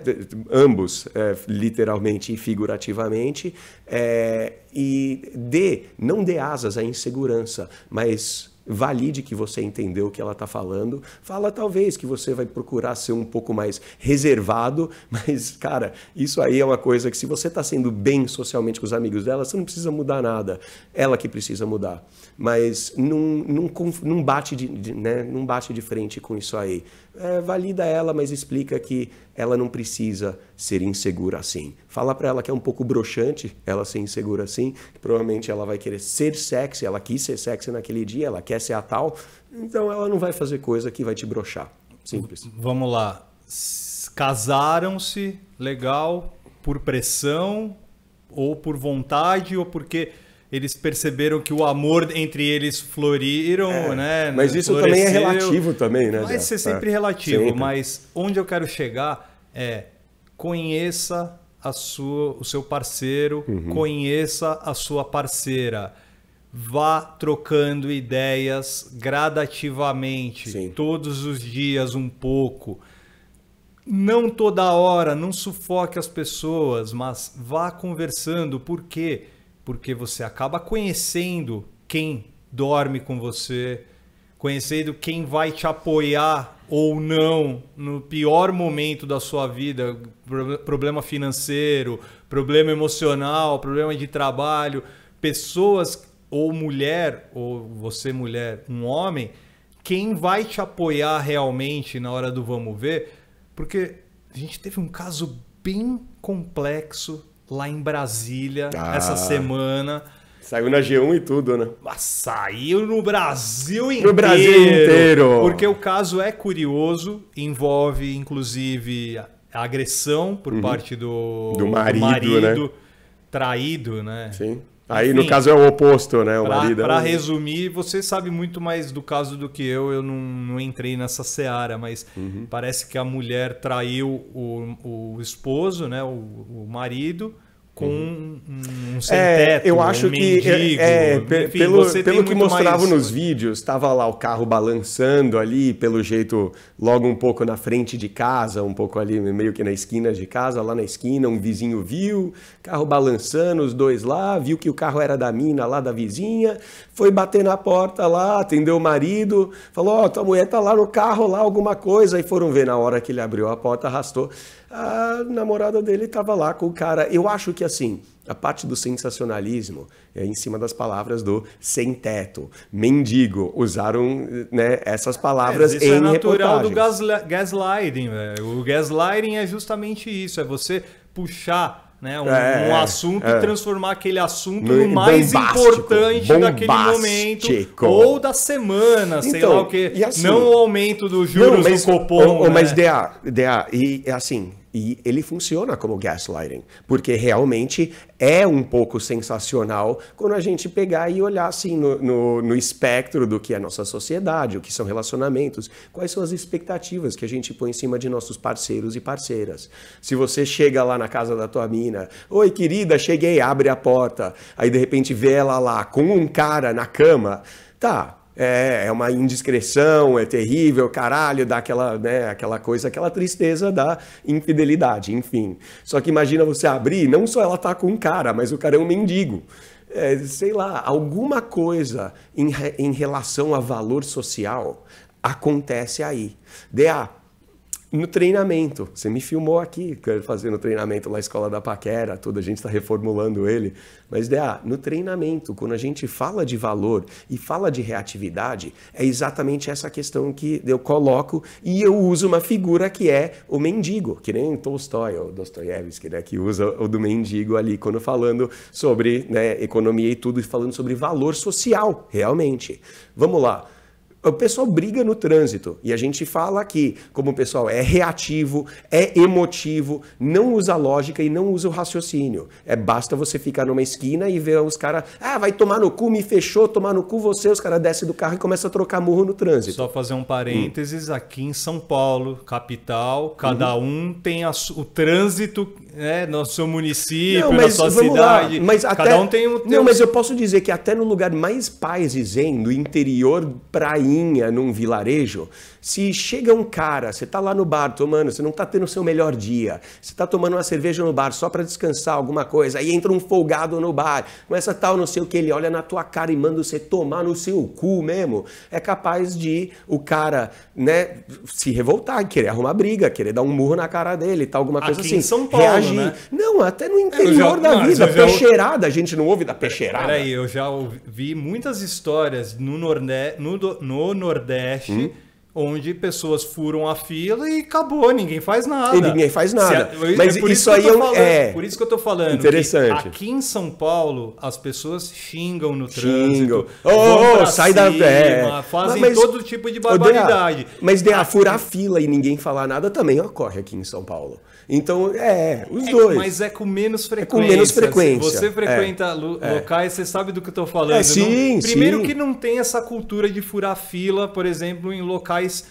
ambos, é, literalmente e figurativamente, é, e dê, não dê asas à insegurança, mas valide que você entendeu o que ela está falando. Fala talvez que você vai procurar ser um pouco mais reservado, mas cara, isso aí é uma coisa que se você está sendo bem socialmente com os amigos dela, você não precisa mudar nada. Ela que precisa mudar. Mas não, não, não, bate, de, de né? não bate de frente com isso aí. É, valida ela, mas explica que ela não precisa ser insegura assim. Fala para ela que é um pouco broxante ela ser insegura assim, provavelmente ela vai querer ser sexy, ela quis ser sexy naquele dia, ela quer ser a tal, então ela não vai fazer coisa que vai te broxar. Simples. Vamos lá. Casaram-se, legal, por pressão ou por vontade ou porque eles perceberam que o amor entre eles floriram, é, né? Mas isso Floresceu. também é relativo também, né? Vai ser é sempre é, relativo, sempre. mas onde eu quero chegar é conheça a sua, o seu parceiro, uhum. conheça a sua parceira. Vá trocando ideias gradativamente, Sim. todos os dias um pouco. Não toda hora, não sufoque as pessoas, mas vá conversando. Por quê? Porque você acaba conhecendo quem dorme com você, conhecendo quem vai te apoiar ou não no pior momento da sua vida, problema financeiro, problema emocional, problema de trabalho, pessoas ou mulher, ou você mulher, um homem, quem vai te apoiar realmente na hora do vamos ver? Porque a gente teve um caso bem complexo lá em Brasília ah. essa semana Saiu na G1 e tudo, né? Mas saiu no Brasil inteiro. No Brasil inteiro. Porque o caso é curioso, envolve inclusive agressão por uhum. parte do, do marido, do marido né? traído, né? Sim. Aí, Enfim, no caso, é o oposto, né? O pra, marido. É pra resumir, você sabe muito mais do caso do que eu. Eu não, não entrei nessa seara, mas uhum. parece que a mulher traiu o, o esposo, né? O, o marido com uhum. um, um sem é, eu acho um mendigo, que é, é enfim, pelo, pelo que mostrava mais... nos vídeos, estava lá o carro balançando ali, pelo jeito logo um pouco na frente de casa, um pouco ali meio que na esquina de casa, lá na esquina, um vizinho viu, carro balançando, os dois lá, viu que o carro era da mina lá da vizinha, foi bater na porta lá, atendeu o marido, falou: "Ó, oh, tua mulher tá lá no carro lá alguma coisa", e foram ver na hora que ele abriu a porta, arrastou a namorada dele estava lá com o cara. Eu acho que assim, a parte do sensacionalismo é em cima das palavras do sem teto, mendigo, usaram né, essas é, palavras é, isso em é natural do gaslighting, velho. O gaslighting é justamente isso, é você puxar né, um, é, um, assunto é. e transformar aquele assunto no, no mais importante bombástico. daquele momento ou da semana, então, sei lá o que. Assim, não o aumento dos juros não, mas, Ou, né? Mas, DA, DA, e é assim, e ele funciona como gaslighting, porque realmente é um pouco sensacional quando a gente pegar e olhar assim no, no, no espectro do que é a nossa sociedade, o que são relacionamentos, quais são as expectativas que a gente põe em cima de nossos parceiros e parceiras. Se você chega lá na casa da tua mina, oi querida, cheguei, abre a porta, aí de repente vê ela lá com um cara na cama, tá, é, é uma indiscrição, é terrível, caralho, dá aquela, né, aquela coisa, aquela tristeza da infidelidade, enfim. Só que imagina você abrir, não só ela tá com um cara, mas o cara é um mendigo. É, sei lá, alguma coisa em, em relação a valor social acontece aí. DA, no treinamento. Você me filmou aqui fazendo treinamento lá na Escola da Paquera, toda a gente está reformulando ele. Mas, DA, no treinamento, quando a gente fala de valor e fala de reatividade, é exatamente essa questão que eu coloco e eu uso uma figura que é o mendigo, que nem Tolstói ou Dostoiévski, né, que usa o do mendigo ali quando falando sobre né, economia e tudo, e falando sobre valor social, realmente. Vamos lá o pessoal briga no trânsito. E a gente fala aqui, como o pessoal é reativo, é emotivo, não usa lógica e não usa o raciocínio. É basta você ficar numa esquina e ver os caras, ah, vai tomar no cu, me fechou, tomar no cu você, os caras descem do carro e começam a trocar murro no trânsito. Só fazer um parênteses, hum. aqui em São Paulo, capital, cada uhum. um tem a, o trânsito né, no seu município, não, na sua cidade. Lá. Mas cada um tem um. Não, mas eu posso dizer que até no lugar mais paz e zen, no interior prainha, num vilarejo se chega um cara, você está lá no bar tomando, você não está tendo o seu melhor dia, você está tomando uma cerveja no bar só para descansar alguma coisa, aí entra um folgado no bar, começa tal, não sei o que, ele olha na tua cara e manda você tomar no seu cu mesmo, é capaz de o cara né, se revoltar, querer arrumar briga, querer dar um murro na cara dele, tal, alguma coisa Aqui assim. Em São Paulo, reagir. Né? Não, até no é, interior já, da não, vida, peixeirada, a gente não ouve da peixeirada. Peraí, eu já ouvi muitas histórias no, Nordeste, no, no Nordeste hum? onde pessoas furam a fila e acabou, ninguém faz nada. E ninguém faz nada. Mas é isso, isso aí falando, é por isso que eu tô falando. Interessante. aqui em São Paulo as pessoas xingam no trânsito. Xingam. Oh, oh sai cima, da pé. Fazem mas, todo tipo de barbaridade. Mas de a fila e ninguém falar nada também ocorre aqui em São Paulo. Então, é, os é, dois. Mas é com menos frequência. É com menos frequência. Você frequenta é, é. locais, você sabe do que eu tô falando. É, né? sim, não... Primeiro sim. que não tem essa cultura de furar fila, por exemplo, em locais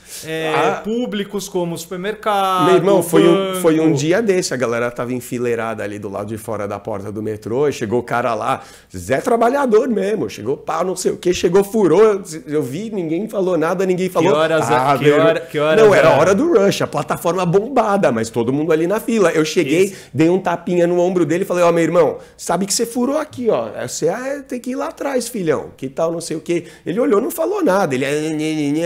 ah. públicos como supermercado. Meu irmão, foi um, foi um dia desse, a galera tava enfileirada ali do lado de fora da porta do metrô, e chegou o cara lá, Zé trabalhador mesmo, chegou pau, não sei o que, chegou, furou, eu vi, ninguém falou nada, ninguém falou. Que horas, ah, que, hora, que horas Não, era a hora do rush, a plataforma bombada, mas todo mundo ali ali na fila. Eu cheguei, Isso. dei um tapinha no ombro dele e falei, ó, oh, meu irmão, sabe que você furou aqui, ó. Você ah, tem que ir lá atrás, filhão. Que tal, não sei o quê. Ele olhou, não falou nada. Ele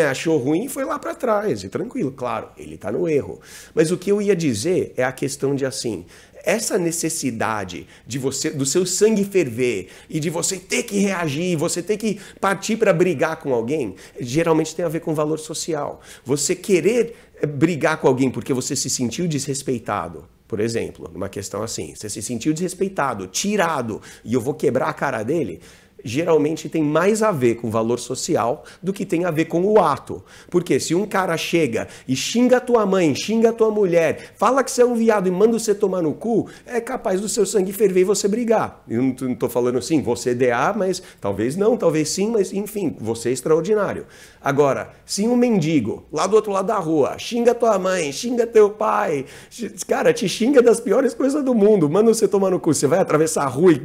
ah, achou ruim e foi lá para trás. E tranquilo, claro, ele tá no erro. Mas o que eu ia dizer é a questão de assim, essa necessidade de você, do seu sangue ferver e de você ter que reagir, você ter que partir para brigar com alguém, geralmente tem a ver com valor social. Você querer eh, brigar com alguém porque você se sentiu desrespeitado. Por exemplo, numa questão assim, você se sentiu desrespeitado, tirado, e eu vou quebrar a cara dele, geralmente tem mais a ver com o valor social do que tem a ver com o ato. Porque se um cara chega e xinga tua mãe, xinga tua mulher, fala que você é um viado e manda você tomar no cu, é capaz do seu sangue ferver e você brigar. Eu não estou falando assim, você é DA, mas talvez não, talvez sim, mas enfim, você é extraordinário. Agora, se um mendigo lá do outro lado da rua xinga tua mãe, xinga teu pai, cara, te xinga das piores coisas do mundo, manda você tomar no cu, você vai atravessar a rua e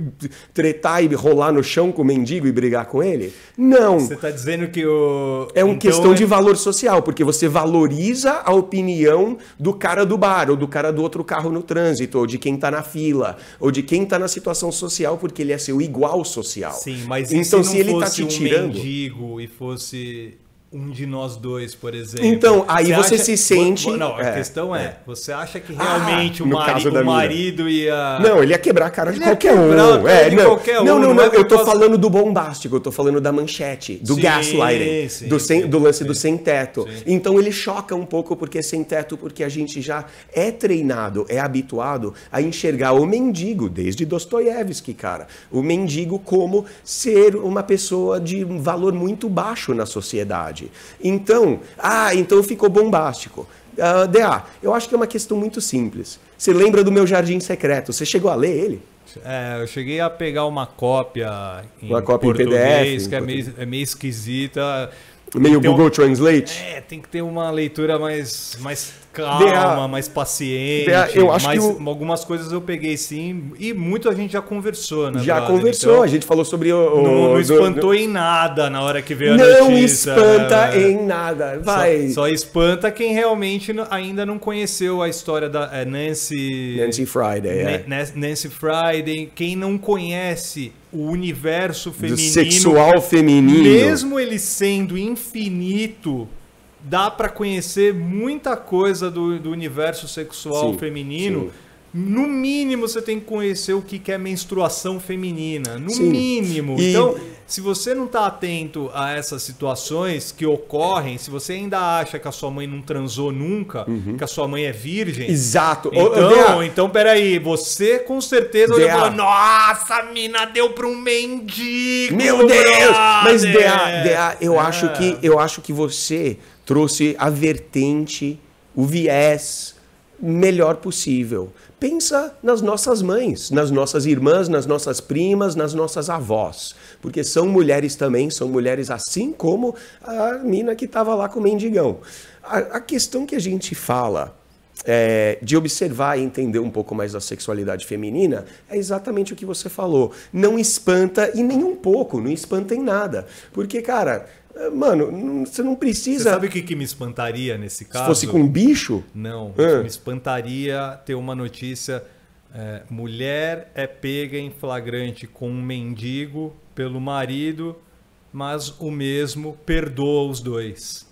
tretar e rolar no chão com o mendigo e brigar com ele? Não. Você está dizendo que o. É uma então, questão é... de valor social, porque você valoriza a opinião do cara do bar, ou do cara do outro carro no trânsito, ou de quem está na fila, ou de quem está na situação social, porque ele é seu igual social. Sim, mas então, se, se ele está te um tirando. mendigo e fosse um de nós dois, por exemplo. Então, aí você, você se sente. Não, a é, questão é, é, você acha que realmente ah, o, mari... o marido ia. Não, ele ia quebrar a cara de qualquer um. É, de não. Qualquer não, não, né? não, eu tô posso... falando do bombástico, eu tô falando da manchete, do sim, gaslighting, sim, do, sem, sim, do lance do sem teto. Então ele choca um pouco porque sem teto, porque a gente já é treinado, é habituado a enxergar o mendigo, desde Dostoiévski, cara. O mendigo como ser uma pessoa de um valor muito baixo na sociedade. Então, ah, então ficou bombástico. Uh, ah, DA, eu acho que é uma questão muito simples. Você lembra do meu Jardim Secreto? Você chegou a ler ele? É, eu cheguei a pegar uma cópia em uma cópia português, em PDF, que é meio, é meio esquisita meio Google Translate. É, tem que ter uma leitura mais, mais calma, a, mais paciente. A, eu acho mais, que algumas coisas eu peguei sim e muito a gente já conversou, né? Já brother? conversou, então, a gente falou sobre o, não, não, espantou do, em nada na hora que veio a não notícia. Não espanta né? em nada, vai. Só, só, espanta quem realmente ainda não conheceu a história da é, Nancy Nancy Friday, é. Nancy Friday, quem não conhece o universo feminino. Do sexual feminino. Mesmo ele sendo infinito, dá para conhecer muita coisa do, do universo sexual sim, feminino. Sim. No mínimo, você tem que conhecer o que é menstruação feminina. No sim. mínimo. E... Então se você não está atento a essas situações que ocorrem, se você ainda acha que a sua mãe não transou nunca, uhum. que a sua mãe é virgem. Exato. Então, então peraí, você com certeza olhou a... nossa, a mina deu para um mendigo. Meu Deus! Mas Dea, eu é. acho que eu acho que você trouxe a vertente, o viés melhor possível. Pensa nas nossas mães, nas nossas irmãs, nas nossas primas, nas nossas avós, porque são mulheres também, são mulheres assim como a mina que estava lá com o mendigão. A, a questão que a gente fala é, de observar e entender um pouco mais da sexualidade feminina é exatamente o que você falou. Não espanta e nem um pouco, não espanta em nada. Porque, cara, Mano, você não precisa. Você sabe o que, que, me espantaria nesse caso? Se fosse com um bicho? Não, é. me espantaria ter uma notícia. É, mulher é pega em flagrante com um mendigo pelo marido, mas o mesmo perdoa os dois.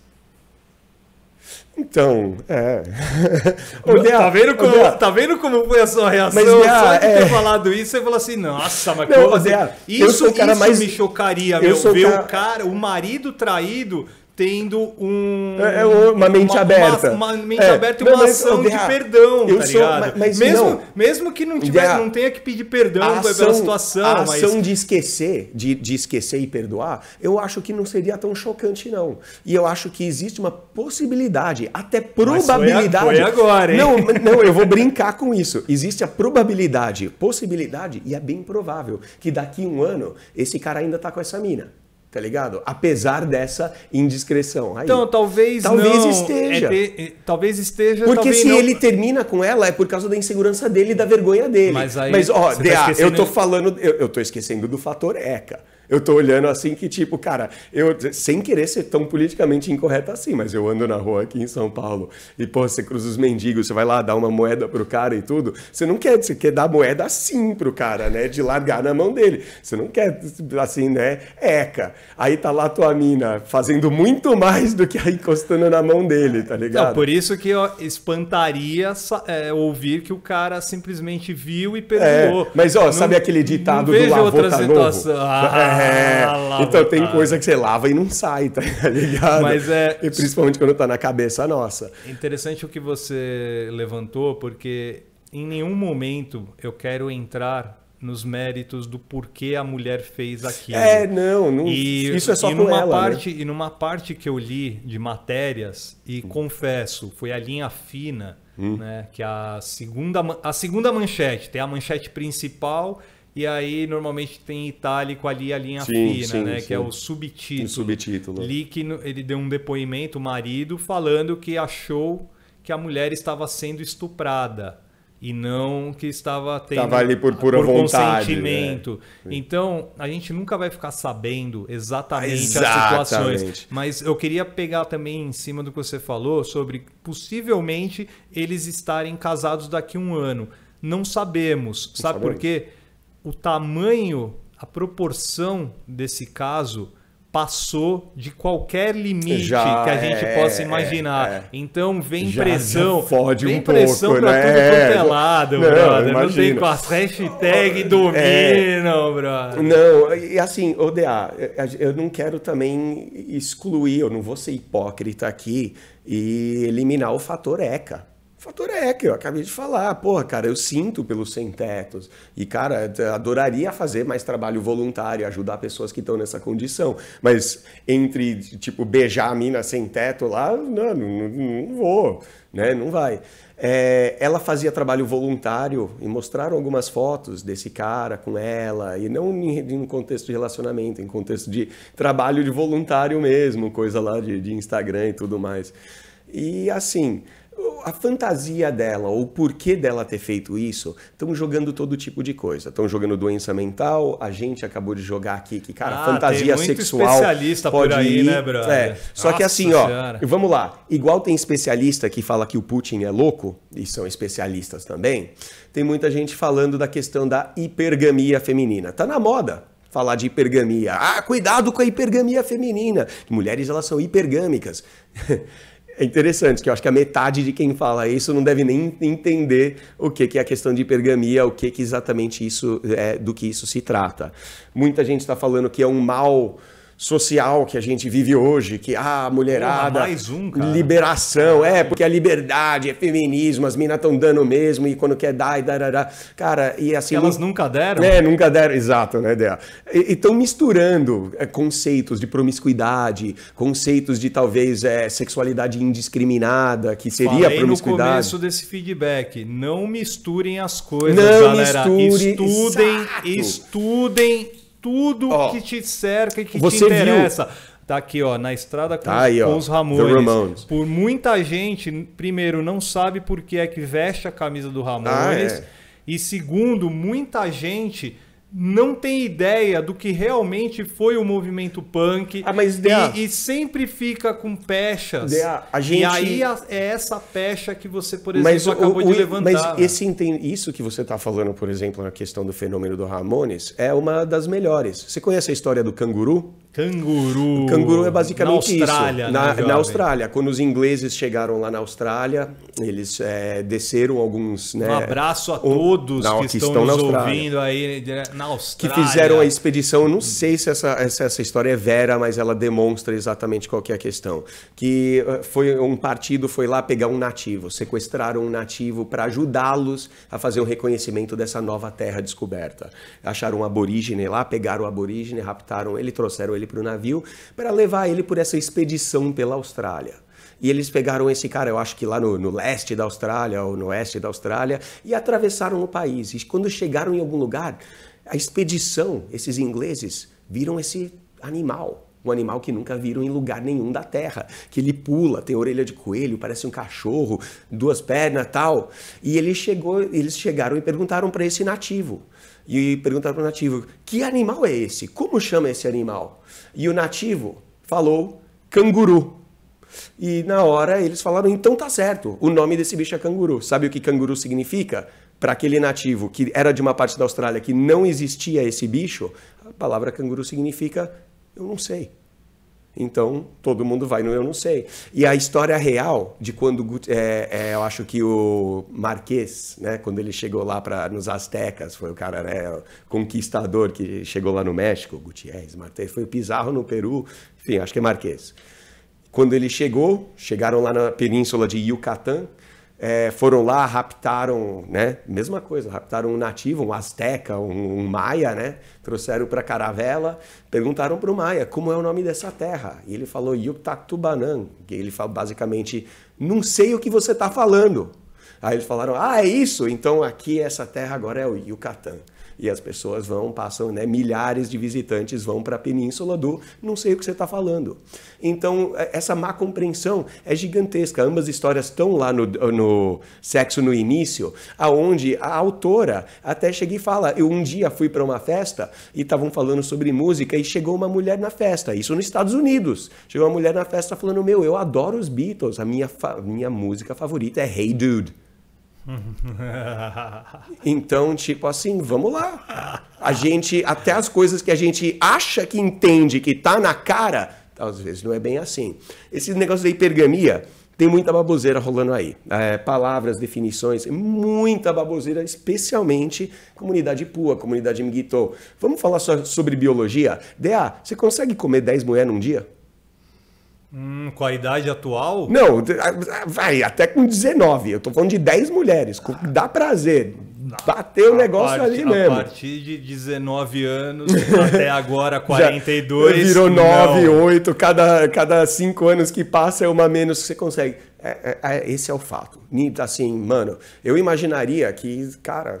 Então, é. tá, vendo como, tá vendo como foi a sua reação? Mas, Dea, Só de é... ter falado isso, você falou assim, nossa, mas não, como... fazer isso, cara isso mais... me chocaria, meu. Ver cara... o cara, o marido traído tendo um é, é uma mente uma, aberta uma, uma mente é. aberta e uma ação de perdão eu tá sou, mas, mas mesmo não. mesmo que não tivesse não tenha que pedir perdão a ação, pela situação a ação mas... de esquecer de, de esquecer e perdoar eu acho que não seria tão chocante não e eu acho que existe uma possibilidade até probabilidade mas foi, a, foi agora hein? não não eu vou brincar com isso existe a probabilidade possibilidade e é bem provável que daqui um ano esse cara ainda tá com essa mina tá ligado? Apesar dessa indiscrição. Aí, então, talvez Talvez não, esteja. É de, é, talvez esteja, Porque talvez se não. ele termina com ela, é por causa da insegurança dele e da vergonha dele. Mas, aí, Mas ó, DA, tá eu tô falando, eu, eu tô esquecendo do fator ECA. Eu tô olhando assim que, tipo, cara, eu sem querer ser tão politicamente incorreto assim, mas eu ando na rua aqui em São Paulo e, pô, você cruza os mendigos, você vai lá dar uma moeda pro cara e tudo. Você não quer, você quer dar moeda assim pro cara, né? De largar na mão dele. Você não quer, assim, né? Eca. Aí tá lá tua mina fazendo muito mais do que aí encostando na mão dele, tá ligado? Não, por isso que eu espantaria é, ouvir que o cara simplesmente viu e perdoou. É, mas, ó, não, sabe aquele ditado do lavou tá novo? Ah, é. É. Ah, lava, então tem cara. coisa que você lava e não sai, tá ligado? Mas é. E principalmente quando tá na cabeça nossa. Interessante o que você levantou, porque em nenhum momento eu quero entrar nos méritos do porquê a mulher fez aquilo. É, não, não e, isso é só e numa ela, né? parte né? E numa parte que eu li de matérias, e hum. confesso, foi a linha fina, hum. né, que é a segunda, a segunda manchete, tem a manchete principal e aí, normalmente, tem itálico ali a linha sim, fina, sim, né? Sim. Que é o subtítulo. O subtítulo. que ele deu um depoimento, o marido, falando que achou que a mulher estava sendo estuprada e não que estava tendo estava ali por pura por vontade, consentimento. Né? Então, a gente nunca vai ficar sabendo exatamente, exatamente, as situações, mas eu queria pegar também em cima do que você falou sobre possivelmente eles estarem casados daqui a um ano. Não sabemos, não sabe sabemos. por quê? o tamanho, a proporção desse caso passou de qualquer limite Já que a gente é, possa imaginar. É. é. Então vem Já pressão, fode vem um pressão para pra né? tudo quanto é lado, não, brother. Não tem com as hashtag domina, é. brother. Não, e assim, ODA, eu não quero também excluir, eu não vou ser hipócrita aqui e eliminar o fator ECA fator é que eu acabei de falar, porra, cara, eu sinto pelos sem-tetos. E, cara, adoraria fazer mais trabalho voluntário, ajudar pessoas que estão nessa condição. Mas entre, tipo, beijar a mina sem-teto lá, não, não, não, vou, né? Não vai. É, ela fazia trabalho voluntário e mostraram algumas fotos desse cara com ela, e não em, em contexto de relacionamento, em contexto de trabalho de voluntário mesmo, coisa lá de, de Instagram e tudo mais. E assim a fantasia dela, ou o porquê dela ter feito isso, estão jogando todo tipo de coisa. Estão jogando doença mental, a gente acabou de jogar aqui que, cara, ah, fantasia tem muito sexual. especialista pode por aí, ir, né, brother? É. Só Nossa que assim, senhora. ó, vamos lá. Igual tem especialista que fala que o Putin é louco, e são especialistas também, tem muita gente falando da questão da hipergamia feminina. Tá na moda, falar de hipergamia. Ah, cuidado com a hipergamia feminina. Mulheres elas são hipergâmicas. é interessante, que eu acho que a metade de quem fala isso não deve nem entender o que, que é a questão de hipergamia, o que, que exatamente isso é, do que isso se trata. Muita gente está falando que é um mal social que a gente vive hoje, que ah, mulherada, mais um, cara. liberação, é, porque a liberdade, é feminismo, as minas estão dando mesmo, e quando quer dar, e darará. Cara, e assim... elas nunca deram. É, nunca deram, exato, né, Dea? E estão misturando é, conceitos de promiscuidade, conceitos de talvez é, sexualidade indiscriminada, que seria Falei promiscuidade. no começo desse feedback, não misturem as coisas, não galera. Misture, estudem, exato. estudem tudo oh, que te cerca e que te interessa. Viu? Tá aqui, ó, na estrada com, tá aí, ó, os Ramones. Ramones. Por muita gente, primeiro, não sabe por que é que veste a camisa do Ramones. Ah, é. E segundo, muita gente não tem ideia do que realmente foi o movimento punk. Ah, mas e, e, sempre fica com pechas. Dea, a gente... E aí é essa pecha que você, por exemplo, mas, acabou o, o, de levantar. Mas né? esse, isso que você está falando, por exemplo, na questão do fenômeno do Ramones, é uma das melhores. Você conhece a história do canguru? Canguru. O canguru é basicamente isso na Austrália, isso. Né, na, Austrália. Quando os ingleses chegaram lá na Austrália, eles é, desceram alguns. Né, um abraço a todos que, que, estão, nos ouvindo aí né, na Austrália. Que fizeram a expedição. Eu não sei se essa, essa, essa história é vera, mas ela demonstra exatamente qual que é a questão. Que eh, foi um partido foi lá pegar um nativo, sequestraram um nativo para ajudá-los a fazer o um reconhecimento dessa nova terra descoberta. Acharam um aborígene lá, pegaram o aborígene, raptaram ele, trouxeram ele ele para o navio para levar ele por essa expedição pela Austrália. E eles pegaram esse cara, eu acho que lá no, no, leste da Austrália ou no oeste da Austrália, e atravessaram o país. E quando chegaram em algum lugar, a expedição, esses ingleses, viram esse animal um animal que nunca viram em lugar nenhum da Terra, que ele pula, tem orelha de coelho, parece um cachorro, duas pernas, tal. E ele chegou, eles chegaram e perguntaram para esse nativo. E perguntaram para o nativo: "Que animal é esse? Como chama esse animal?" E o nativo falou: "Canguru". E na hora eles falaram: "Então tá certo. O nome desse bicho é canguru". Sabe o que canguru significa? para aquele nativo que era de uma parte da Austrália que não existia esse bicho, a palavra canguru significa eu não sei. Então, todo mundo vai no Eu Não Sei. E a história real de quando, é, é, eu acho que o Marquês, né, quando ele chegou lá para nos Aztecas, foi o cara, né, o conquistador que chegou lá no México, Gutiérrez, Marquês, foi o Pizarro no Peru, enfim, acho que é Marquês. Quando ele chegou, chegaram lá na península de Yucatán, é, foram lá, raptaram, né? Mesma coisa, raptaram um nativo, um azteca, um, um maia, né? Trouxeram para Caravela, perguntaram para o maia como é o nome dessa terra. E ele falou Yuctatubanã, que ele fala basicamente, não sei o que você está falando. Aí eles falaram, ah, é isso? Então aqui essa terra agora é o Yucatán. E as pessoas vão, passam, né, milhares de visitantes vão para a península do não sei o que você está falando. Então, é, essa má compreensão é gigantesca. Ambas histórias estão lá no, no Sexo no Início, aonde a autora até chega e fala: Eu um dia fui para uma festa e estavam falando sobre música e chegou uma mulher na festa, isso nos Estados Unidos. Chegou uma mulher na festa falando: Meu, eu adoro os Beatles, a minha, minha música favorita é Hey Dude. Então, tipo assim, vamos lá. A gente, até as coisas que a gente acha que entende, que tá na cara, às vezes não é bem assim. Esse negócio da hipergamia, tem muita baboseira rolando aí. É, palavras, definições, muita baboseira, especialmente comunidade pua, comunidade miguitou. Vamos falar só sobre biologia? DA, você consegue comer 10 mulheres num dia? Hum, com a idade atual? Não, vai, até com 19. Eu tô falando de 10 mulheres. Ah, dá prazer. Bater o negócio parte, ali a mesmo. A partir de 19 anos até agora 42. Já virou 9, não. 8. Cada 5 cada anos que passa é uma menos que você consegue. É, é, é, esse é o fato. Assim, mano, eu imaginaria que, cara,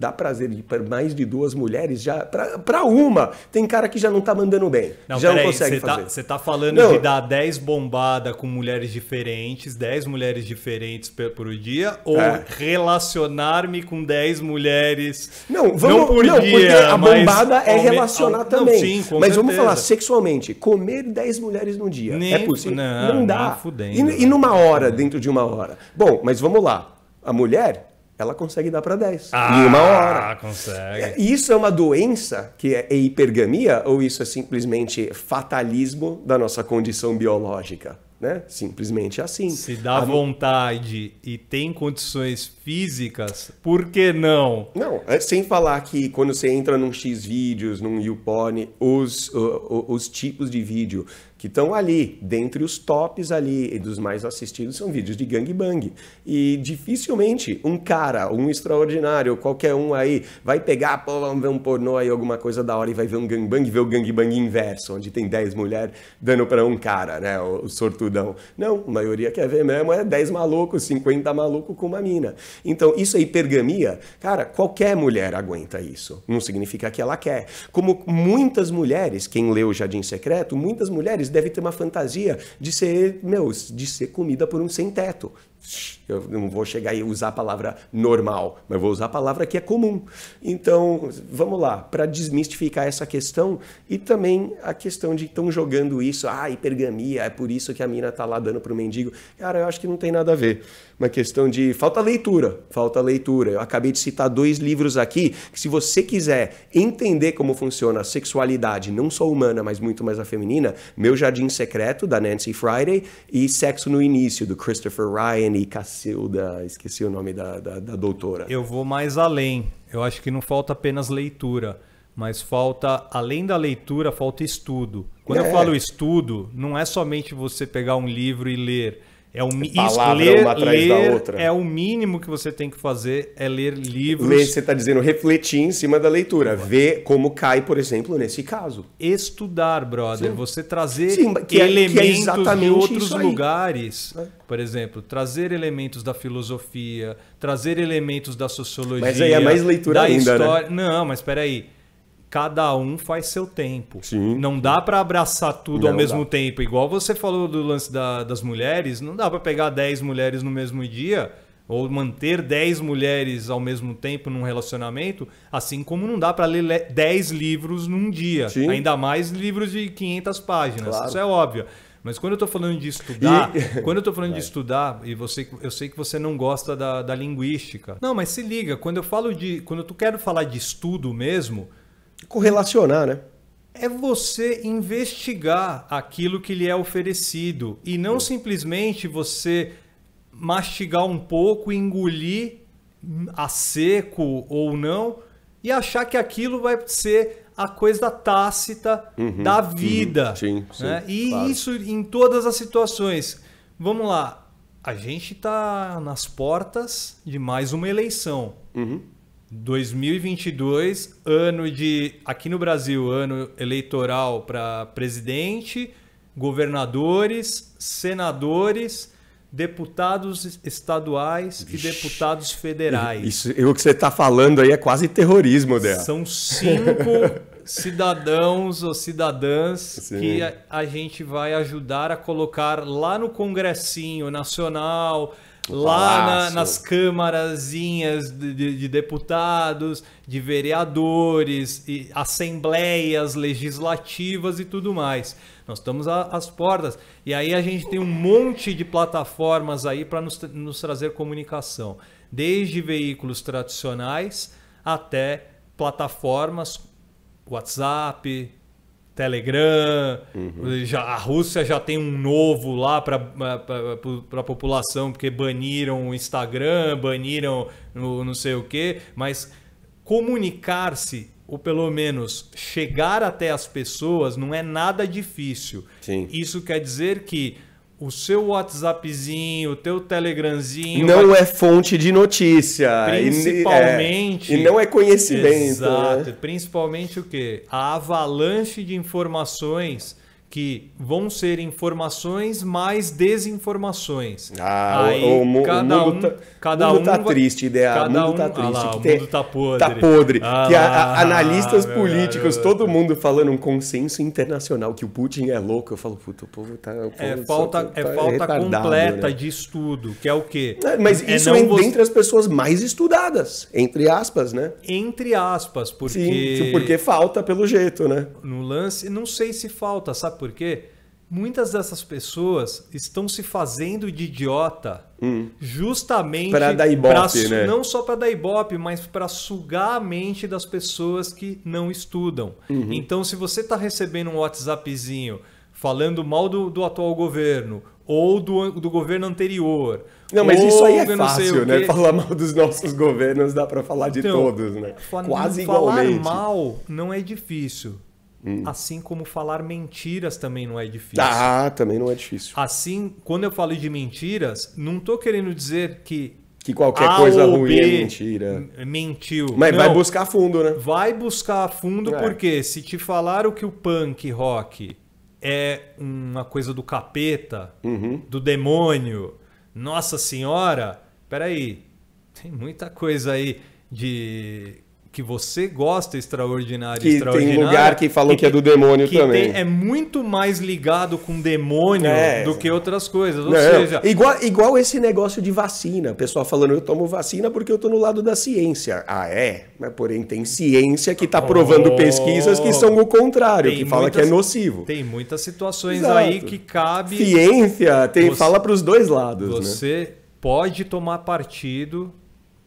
dá prazer de pra mais de duas mulheres já. Pra, uma, tem cara que já não tá mandando bem. Não, já não aí, consegue tá, fazer. Você tá, tá, falando não. de dar 10 bombadas com mulheres diferentes, 10 mulheres diferentes por, por dia, ou é. relacionar-me com 10 mulheres. Não, vamos. Não, por não dia, porque a bombada é relacionar ao, também. Sim, mas certeza. vamos falar sexualmente. Comer 10 mulheres no dia. É nem, é possível. Não, não dá. e, e numa hora hora dentro de uma hora. Bom, mas vamos lá. A mulher, ela consegue dar para 10 ah, em uma hora. consegue. É, isso é uma doença que é hipergamia ou isso é simplesmente fatalismo da nossa condição biológica? Né? Simplesmente assim. Se dá a... vontade e tem condições físicas, por que não? Não, é, sem falar que quando você entra num X vídeos, num YouPorn, os, os tipos de vídeo que estão ali, dentre os tops ali dos mais assistidos são vídeos de gangbang. E dificilmente um cara, um extraordinário, qualquer um aí, vai pegar, pô, vamos ver um pornô aí, alguma coisa da hora e vai ver um gangbang, ver o gangbang inverso, onde tem 10 mulheres dando para um cara, né, o sortudão. Não, a maioria quer ver mesmo é 10 malucos, 50 malucos com uma mina. Então, isso é hipergamia. Cara, qualquer mulher aguenta isso. Não significa que ela quer. Como muitas mulheres, quem leu o Jardim Secreto, muitas mulheres eles devem ter uma fantasia de ser, meu, de ser comida por um sem-teto. Eu não vou chegar e usar a palavra normal, mas vou usar a palavra que é comum. Então, vamos lá, para desmistificar essa questão e também a questão de estão jogando isso, ah, hipergamia, é por isso que a mina tá lá dando pro mendigo. Cara, eu acho que não tem nada a ver uma questão de falta leitura, falta leitura. Eu acabei de citar dois livros aqui que se você quiser entender como funciona a sexualidade, não só humana, mas muito mais a feminina, Meu Jardim Secreto da Nancy Friday e Sexo no Início do Christopher Ryan e Cacilda, esqueci o nome da, da, da doutora. Eu vou mais além. Eu acho que não falta apenas leitura mas falta, além da leitura, falta estudo. Quando é. eu falo estudo, não é somente você pegar um livro e ler, é um é isso, ler, uma atrás ler da outra. É o mínimo que você tem que fazer é ler livros. Ler, você está dizendo refletir em cima da leitura. Ver como cai, por exemplo, nesse caso. Estudar, brother. Sim. Você trazer Sim, que elementos é- que é de outros lugares. É. Por exemplo, trazer elementos da filosofia, trazer elementos da sociologia. Mas aí é mais leitura da ainda, história. Né? Não, mas espera aí cada um faz seu tempo. Sim. Não dá para abraçar tudo não ao mesmo dá. tempo. Igual você falou do lance da, das mulheres, não dá para pegar 10 mulheres no mesmo dia ou manter 10 mulheres ao mesmo tempo num relacionamento, assim como não dá para ler 10 livros num dia, Sim. ainda mais livros de 500 páginas. Claro. Isso é óbvio. Mas quando eu estou falando de estudar, e... quando eu tô falando de estudar, e você, eu sei que você não gosta da, da linguística. Não, mas se liga, quando eu falo de. Quando tu quero falar de estudo mesmo, correlacionar, né? É você investigar aquilo que lhe é oferecido e não é. simplesmente você mastigar um pouco, engolir a seco ou não e achar que aquilo vai ser a coisa tácita uhum, da uhum. vida. Uhum, sim, sim, né? E claro. isso em todas as situações. Vamos lá, a gente está nas portas de mais uma eleição. Uhum. 2022, ano de. Aqui no Brasil, ano eleitoral para presidente, governadores, senadores deputados estaduais Vixe. e deputados federais. Isso, o que você está falando aí é quase terrorismo, dela. São cinco cidadãos ou cidadãs Sim. que a, a, gente vai ajudar a colocar lá no Congressinho Nacional, Tipo, lá na, nas câmarazinhas de, de, de, deputados, de vereadores, e assembleias legislativas e tudo mais. Nós estamos às portas. E aí a gente tem um monte de plataformas aí para nos, nos trazer comunicação, desde veículos tradicionais até plataformas WhatsApp, Telegram, uhum. já, a Rússia já tem um novo lá para a população, porque baniram o Instagram, baniram o, não sei o quê, mas comunicar-se, ou pelo menos chegar até as pessoas, não é nada difícil. Sim. Isso quer dizer que o seu WhatsAppzinho, o teu Telegramzinho. Não vai... é fonte de notícia. É, principalmente. E, é, e não é conhecimento. Exato. Né? Principalmente o quê? A avalanche de informações que vão ser informações mais desinformações. Ah, Aí, o, o, tá, cada o mundo um, tá, cada mundo tá um tá vai, triste, né? Cada mundo um, tá triste. Ah lá, o mundo tá, tá podre. Tá podre. Ah que lá, a, ah analistas ah, políticos, é todo mundo falando um consenso internacional que o Putin é louco. Eu falo, puta, o povo tá... O é povo é falta, é né? falta completa né? de estudo, que é o quê? É, mas é isso é você... dentre as pessoas mais estudadas, entre aspas, né? Entre aspas, porque... Sim, porque falta pelo jeito, né? No lance, não sei se falta, sabe? porque por quê? Muitas dessas pessoas estão se fazendo de idiota hum. justamente para dar ibope, pra, né? não só para dar ibope, mas para sugar a mente das pessoas que não estudam. Uhum. Então, se você está recebendo um WhatsAppzinho falando mal do, do atual governo ou do, do governo anterior. Não, mas isso aí é fácil, né? Falar mal dos nossos governos dá para falar de então, todos, né? Quase falar igualmente. Falar mal não é difícil. Hum. Assim como falar mentiras também não é difícil. Ah, também não é difícil. Assim, quando eu falo de mentiras, não estou querendo dizer que que qualquer a coisa ruim é B é mentira. Mentiu. Mas não, vai buscar fundo, né? Vai buscar fundo é. porque se te falaram que o punk rock é uma coisa do capeta, uhum. do demônio, Nossa Senhora, peraí, tem muita coisa aí de que você gosta extraordinário, que extraordinário. Tem lugar que falou que, que é do demônio que também. Tem, é muito mais ligado com demônio é, do que outras coisas. Ou não, seja. Igual, igual esse negócio de vacina. O pessoal falando, eu tomo vacina porque eu tô no lado da ciência. Ah, é? Mas porém tem ciência que está provando oh, pesquisas que são o contrário, que fala muitas, que é nocivo. Tem muitas situações Exato. aí que cabe. Ciência tem, você, fala para os dois lados. Né? Você né? pode tomar partido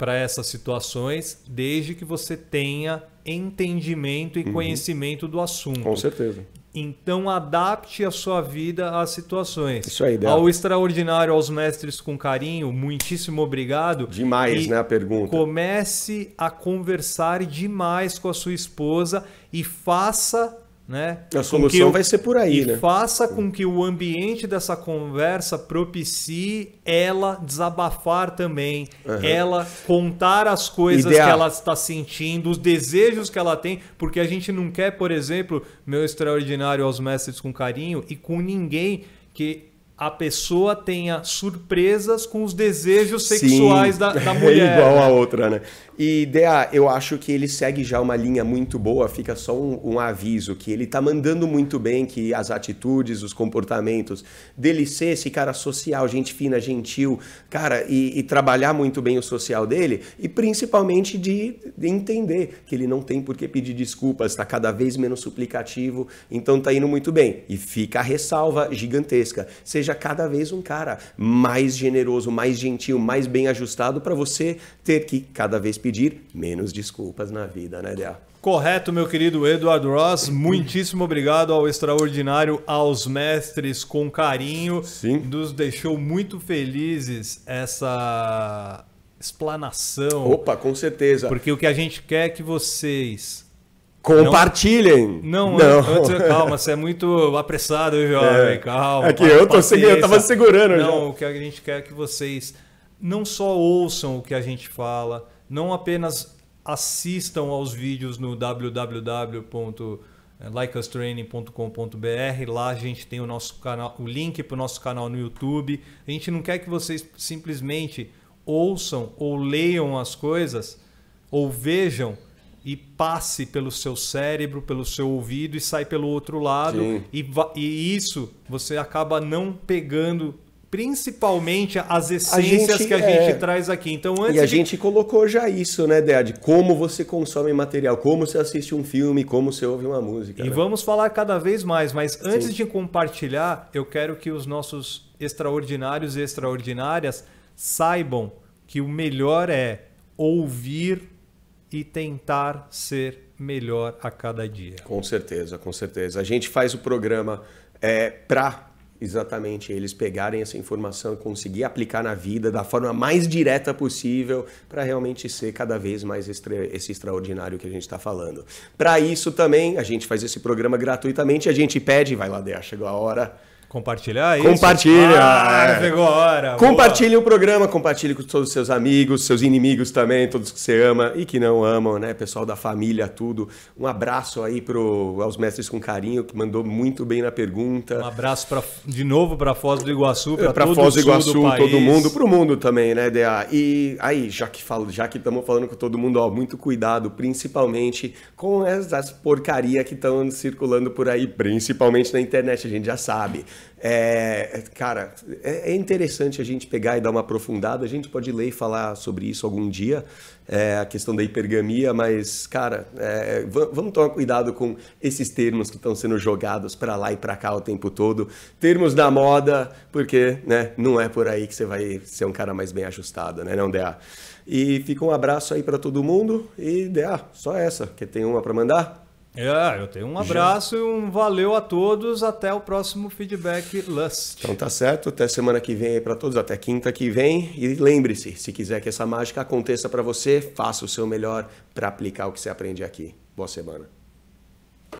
para essas situações, desde que você tenha entendimento e uhum. conhecimento do assunto. Com certeza. Então adapte a sua vida às situações. Isso aí, é Del. Ao extraordinário, aos mestres com carinho, muitíssimo obrigado. Demais, e né, a pergunta. Comece a conversar demais com a sua esposa e faça né? A solução vai ser por aí, né? Faça com que o ambiente dessa conversa propicie ela desabafar também, uhum. ela contar as coisas Ideal. que ela está sentindo, os desejos que ela tem, porque a gente não quer, por exemplo, meu extraordinário aos mestres com carinho e com ninguém que a pessoa tenha surpresas com os desejos sexuais Sim, da, da, é mulher. É igual a outra, né? E ideia, eu acho que ele segue já uma linha muito boa, fica só um, um, aviso, que ele tá mandando muito bem que as atitudes, os comportamentos dele ser esse cara social, gente fina, gentil, cara, e, e trabalhar muito bem o social dele, e principalmente de, de, entender que ele não tem por que pedir desculpas, tá cada vez menos suplicativo, então tá indo muito bem. E fica a ressalva gigantesca. Seja seja cada vez um cara mais generoso, mais gentil, mais bem ajustado para você ter que cada vez pedir menos desculpas na vida, né, Dea? Correto, meu querido Eduardo Ross. Muitíssimo obrigado ao extraordinário, aos mestres com carinho. Sim. Nos deixou muito felizes essa explanação. Opa, com certeza. Porque o que a gente quer é que vocês Compartilhem! Não, não, não. Antes, calma, você é muito apressado, é. jovem, é. calma. É que eu, tô segui, eu tava segurando. Não, já. o que a gente quer é que vocês não só ouçam o que a gente fala, não apenas assistam aos vídeos no www.likeustraining.com.br. Eh, Lá a gente tem o nosso canal, o link para o nosso canal no YouTube. A gente não quer que vocês simplesmente ouçam ou leiam as coisas ou vejam e passe pelo seu cérebro, pelo seu ouvido e sai pelo outro lado. E, e, isso você acaba não pegando principalmente as essências a gente, que a é... gente traz aqui. Então, antes e a de... gente colocou já isso, né, Dead? de como você consome material, como você assiste um filme, como você ouve uma música. E né? vamos falar cada vez mais, mas antes Sim. de compartilhar, eu quero que os nossos extraordinários e extraordinárias saibam que o melhor é ouvir e tentar ser melhor a cada dia. Com certeza, com certeza. A gente faz o programa é, para exatamente eles pegarem essa informação e conseguir aplicar na vida da forma mais direta possível para realmente ser cada vez mais esse extraordinário que a gente está falando. Para isso também, a gente faz esse programa gratuitamente, a gente pede, vai lá, chegou a hora Compartilhar isso? Compartilha! Ah, é. pegou a hora! Compartilhe o programa, compartilhe com todos os seus amigos, seus inimigos também, todos que você ama e que não amam, né? Pessoal da família, tudo. Um abraço aí pro, aos mestres com carinho, que mandou muito bem na pergunta. Um abraço pra, de novo para Foz do Iguaçu, para todo Foz do Iguaçu, do todo mundo, pro mundo também, né, DA? E aí, já que falo, já que estamos falando com todo mundo, ó, muito cuidado, principalmente com essas porcaria que estão circulando por aí, principalmente na internet, a gente já sabe. É, cara, é, é, interessante a gente pegar e dar uma aprofundada. A gente pode ler e falar sobre isso algum dia, é, a questão da hipergamia, mas, cara, é, vamos tomar cuidado com esses termos que estão sendo jogados para lá e para cá o tempo todo. Termos da moda, porque né, não é por aí que você vai ser um cara mais bem ajustado, né, não, DA? E fica um abraço aí para todo mundo e DA, só essa, que tem uma para mandar? É, eu tenho um abraço Já. e um valeu a todos. Até o próximo feedback Lust. Então tá certo. Até semana que vem aí para todos. Até quinta que vem. E lembre-se, se quiser que essa mágica aconteça para você, faça o seu melhor para aplicar o que você aprende aqui. Boa semana.